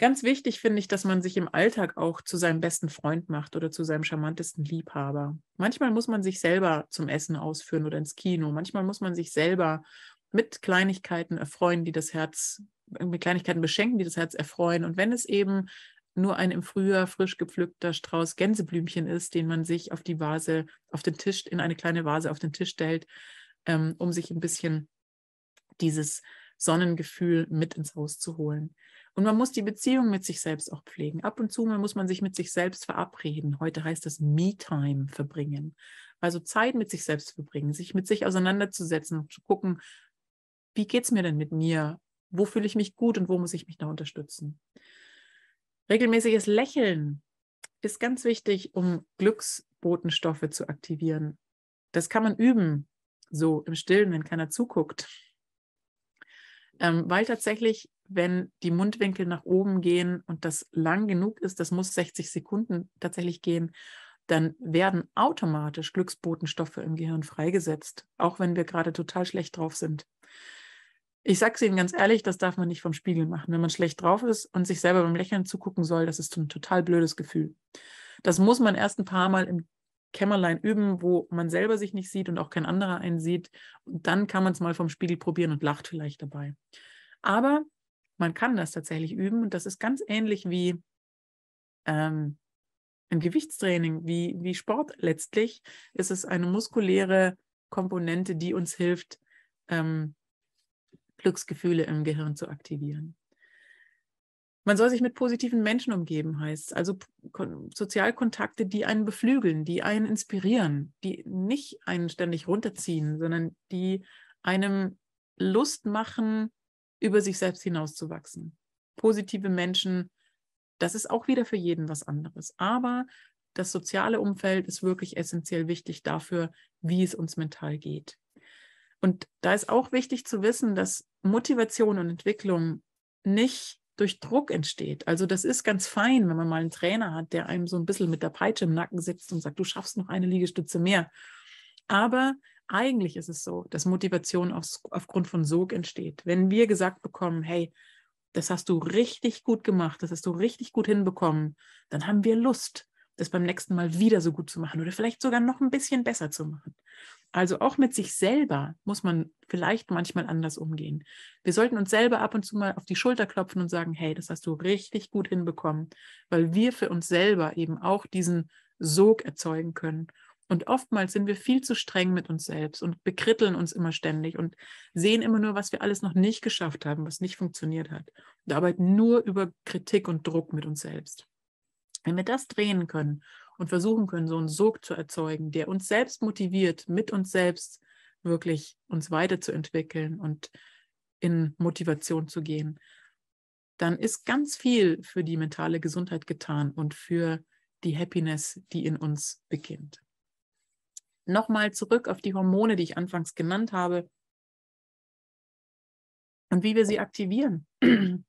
Speaker 1: Ganz wichtig finde ich, dass man sich im Alltag auch zu seinem besten Freund macht oder zu seinem charmantesten Liebhaber. Manchmal muss man sich selber zum Essen ausführen oder ins Kino. Manchmal muss man sich selber mit Kleinigkeiten erfreuen, die das Herz, mit Kleinigkeiten beschenken, die das Herz erfreuen. Und wenn es eben nur ein im Frühjahr frisch gepflückter Strauß Gänseblümchen ist, den man sich auf die Vase, auf den Tisch, in eine kleine Vase auf den Tisch stellt, ähm, um sich ein bisschen dieses Sonnengefühl mit ins Haus zu holen. Und man muss die Beziehung mit sich selbst auch pflegen. Ab und zu muss man sich mit sich selbst verabreden. Heute heißt das Me-Time verbringen. Also Zeit mit sich selbst verbringen, sich mit sich auseinanderzusetzen, zu gucken, wie geht es mir denn mit mir? Wo fühle ich mich gut und wo muss ich mich da unterstützen? Regelmäßiges Lächeln ist ganz wichtig, um Glücksbotenstoffe zu aktivieren. Das kann man üben so im Stillen, wenn keiner zuguckt. Ähm, weil tatsächlich, wenn die Mundwinkel nach oben gehen und das lang genug ist, das muss 60 Sekunden tatsächlich gehen, dann werden automatisch Glücksbotenstoffe im Gehirn freigesetzt, auch wenn wir gerade total schlecht drauf sind. Ich sage es Ihnen ganz ehrlich, das darf man nicht vom Spiegel machen. Wenn man schlecht drauf ist und sich selber beim Lächeln zugucken soll, das ist ein total blödes Gefühl. Das muss man erst ein paar Mal im Kämmerlein üben, wo man selber sich nicht sieht und auch kein anderer einsieht. Und dann kann man es mal vom Spiegel probieren und lacht vielleicht dabei. Aber man kann das tatsächlich üben und das ist ganz ähnlich wie ähm, ein Gewichtstraining, wie, wie Sport. Letztlich ist es eine muskuläre Komponente, die uns hilft, ähm, Glücksgefühle im Gehirn zu aktivieren. Man soll sich mit positiven Menschen umgeben, heißt Also Sozialkontakte, die einen beflügeln, die einen inspirieren, die nicht einen ständig runterziehen, sondern die einem Lust machen, über sich selbst hinauszuwachsen. Positive Menschen, das ist auch wieder für jeden was anderes. Aber das soziale Umfeld ist wirklich essentiell wichtig dafür, wie es uns mental geht. Und da ist auch wichtig zu wissen, dass Motivation und Entwicklung nicht durch Druck entsteht. Also das ist ganz fein, wenn man mal einen Trainer hat, der einem so ein bisschen mit der Peitsche im Nacken sitzt und sagt, du schaffst noch eine Liegestütze mehr. Aber eigentlich ist es so, dass Motivation aus, aufgrund von Sog entsteht. Wenn wir gesagt bekommen, hey, das hast du richtig gut gemacht, das hast du richtig gut hinbekommen, dann haben wir Lust, das beim nächsten Mal wieder so gut zu machen oder vielleicht sogar noch ein bisschen besser zu machen. Also auch mit sich selber muss man vielleicht manchmal anders umgehen. Wir sollten uns selber ab und zu mal auf die Schulter klopfen und sagen, hey, das hast du richtig gut hinbekommen, weil wir für uns selber eben auch diesen Sog erzeugen können. Und oftmals sind wir viel zu streng mit uns selbst und bekritteln uns immer ständig und sehen immer nur, was wir alles noch nicht geschafft haben, was nicht funktioniert hat. Und arbeiten nur über Kritik und Druck mit uns selbst. Wenn wir das drehen können und versuchen können, so einen Sog zu erzeugen, der uns selbst motiviert, mit uns selbst wirklich uns weiterzuentwickeln und in Motivation zu gehen, dann ist ganz viel für die mentale Gesundheit getan und für die Happiness, die in uns beginnt. Nochmal zurück auf die Hormone, die ich anfangs genannt habe und wie wir sie aktivieren.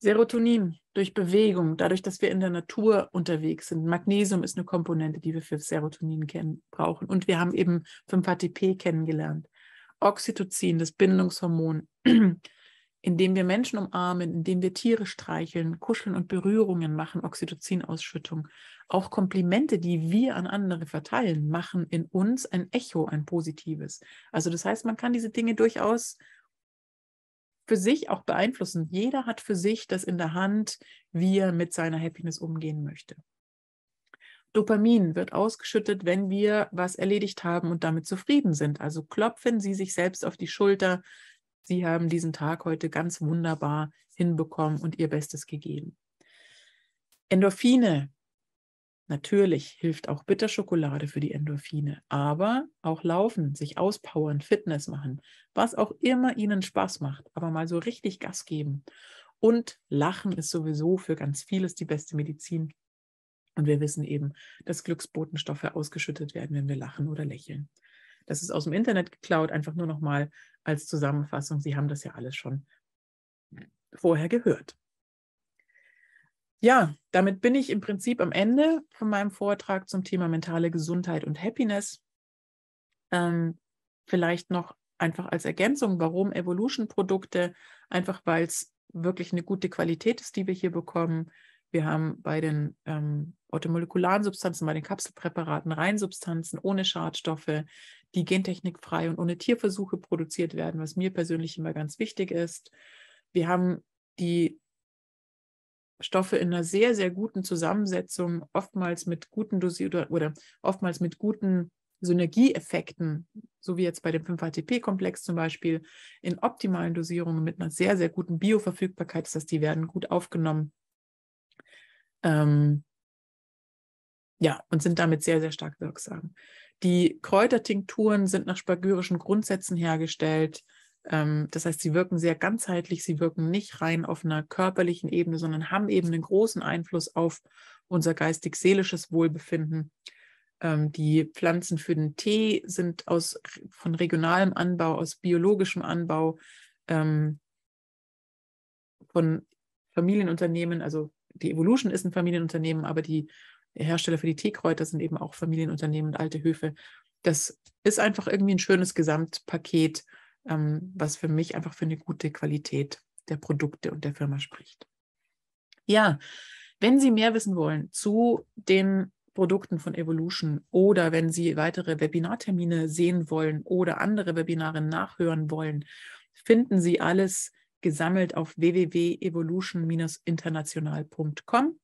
Speaker 1: Serotonin durch Bewegung, dadurch, dass wir in der Natur unterwegs sind. Magnesium ist eine Komponente, die wir für Serotonin kennen, brauchen. Und wir haben eben 5-HTP kennengelernt. Oxytocin, das Bindungshormon, indem wir Menschen umarmen, indem wir Tiere streicheln, kuscheln und Berührungen machen, Oxytocinausschüttung. Auch Komplimente, die wir an andere verteilen, machen in uns ein Echo, ein positives. Also das heißt, man kann diese Dinge durchaus für sich auch beeinflussen. Jeder hat für sich das in der Hand, wie er mit seiner Happiness umgehen möchte. Dopamin wird ausgeschüttet, wenn wir was erledigt haben und damit zufrieden sind. Also klopfen Sie sich selbst auf die Schulter. Sie haben diesen Tag heute ganz wunderbar hinbekommen und Ihr Bestes gegeben. Endorphine Natürlich hilft auch Bitterschokolade für die Endorphine, aber auch Laufen, sich auspowern, Fitness machen, was auch immer Ihnen Spaß macht, aber mal so richtig Gas geben. Und Lachen ist sowieso für ganz vieles die beste Medizin. Und wir wissen eben, dass Glücksbotenstoffe ausgeschüttet werden, wenn wir lachen oder lächeln. Das ist aus dem Internet geklaut, einfach nur nochmal als Zusammenfassung. Sie haben das ja alles schon vorher gehört ja, damit bin ich im Prinzip am Ende von meinem Vortrag zum Thema mentale Gesundheit und Happiness. Ähm, vielleicht noch einfach als Ergänzung, warum Evolution-Produkte, einfach weil es wirklich eine gute Qualität ist, die wir hier bekommen. Wir haben bei den ähm, automolekularen Substanzen, bei den Kapselpräparaten Reinsubstanzen ohne Schadstoffe, die gentechnikfrei und ohne Tierversuche produziert werden, was mir persönlich immer ganz wichtig ist. Wir haben die Stoffe in einer sehr, sehr guten Zusammensetzung, oftmals mit guten Dosi oder, oder oftmals mit guten Synergieeffekten, so wie jetzt bei dem 5-HTP-Komplex zum Beispiel, in optimalen Dosierungen mit einer sehr, sehr guten Bioverfügbarkeit. Das heißt, die werden gut aufgenommen. Ähm, ja, und sind damit sehr, sehr stark wirksam. Die Kräutertinkturen sind nach spagyrischen Grundsätzen hergestellt. Ähm, das heißt, sie wirken sehr ganzheitlich, sie wirken nicht rein auf einer körperlichen Ebene, sondern haben eben einen großen Einfluss auf unser geistig-seelisches Wohlbefinden. Ähm, die Pflanzen für den Tee sind aus, von regionalem Anbau, aus biologischem Anbau, ähm, von Familienunternehmen, also die Evolution ist ein Familienunternehmen, aber die Hersteller für die Teekräuter sind eben auch Familienunternehmen und alte Höfe. Das ist einfach irgendwie ein schönes Gesamtpaket, ähm, was für mich einfach für eine gute Qualität der Produkte und der Firma spricht. Ja, wenn Sie mehr wissen wollen zu den Produkten von Evolution oder wenn Sie weitere Webinartermine sehen wollen oder andere Webinare nachhören wollen, finden Sie alles gesammelt auf www.evolution-international.com.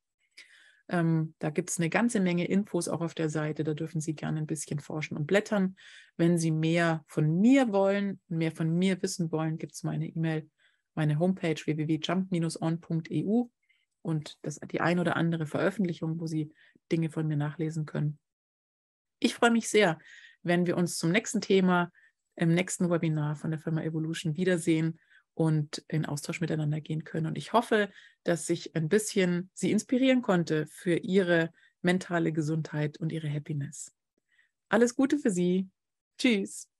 Speaker 1: Ähm, da gibt es eine ganze Menge Infos auch auf der Seite. Da dürfen Sie gerne ein bisschen forschen und blättern. Wenn Sie mehr von mir wollen, mehr von mir wissen wollen, gibt es meine E-Mail, meine Homepage www.jump-on.eu und das, die ein oder andere Veröffentlichung, wo Sie Dinge von mir nachlesen können. Ich freue mich sehr, wenn wir uns zum nächsten Thema im nächsten Webinar von der Firma Evolution wiedersehen und in Austausch miteinander gehen können. Und ich hoffe, dass ich ein bisschen Sie inspirieren konnte für Ihre mentale Gesundheit und Ihre Happiness. Alles Gute für Sie. Tschüss.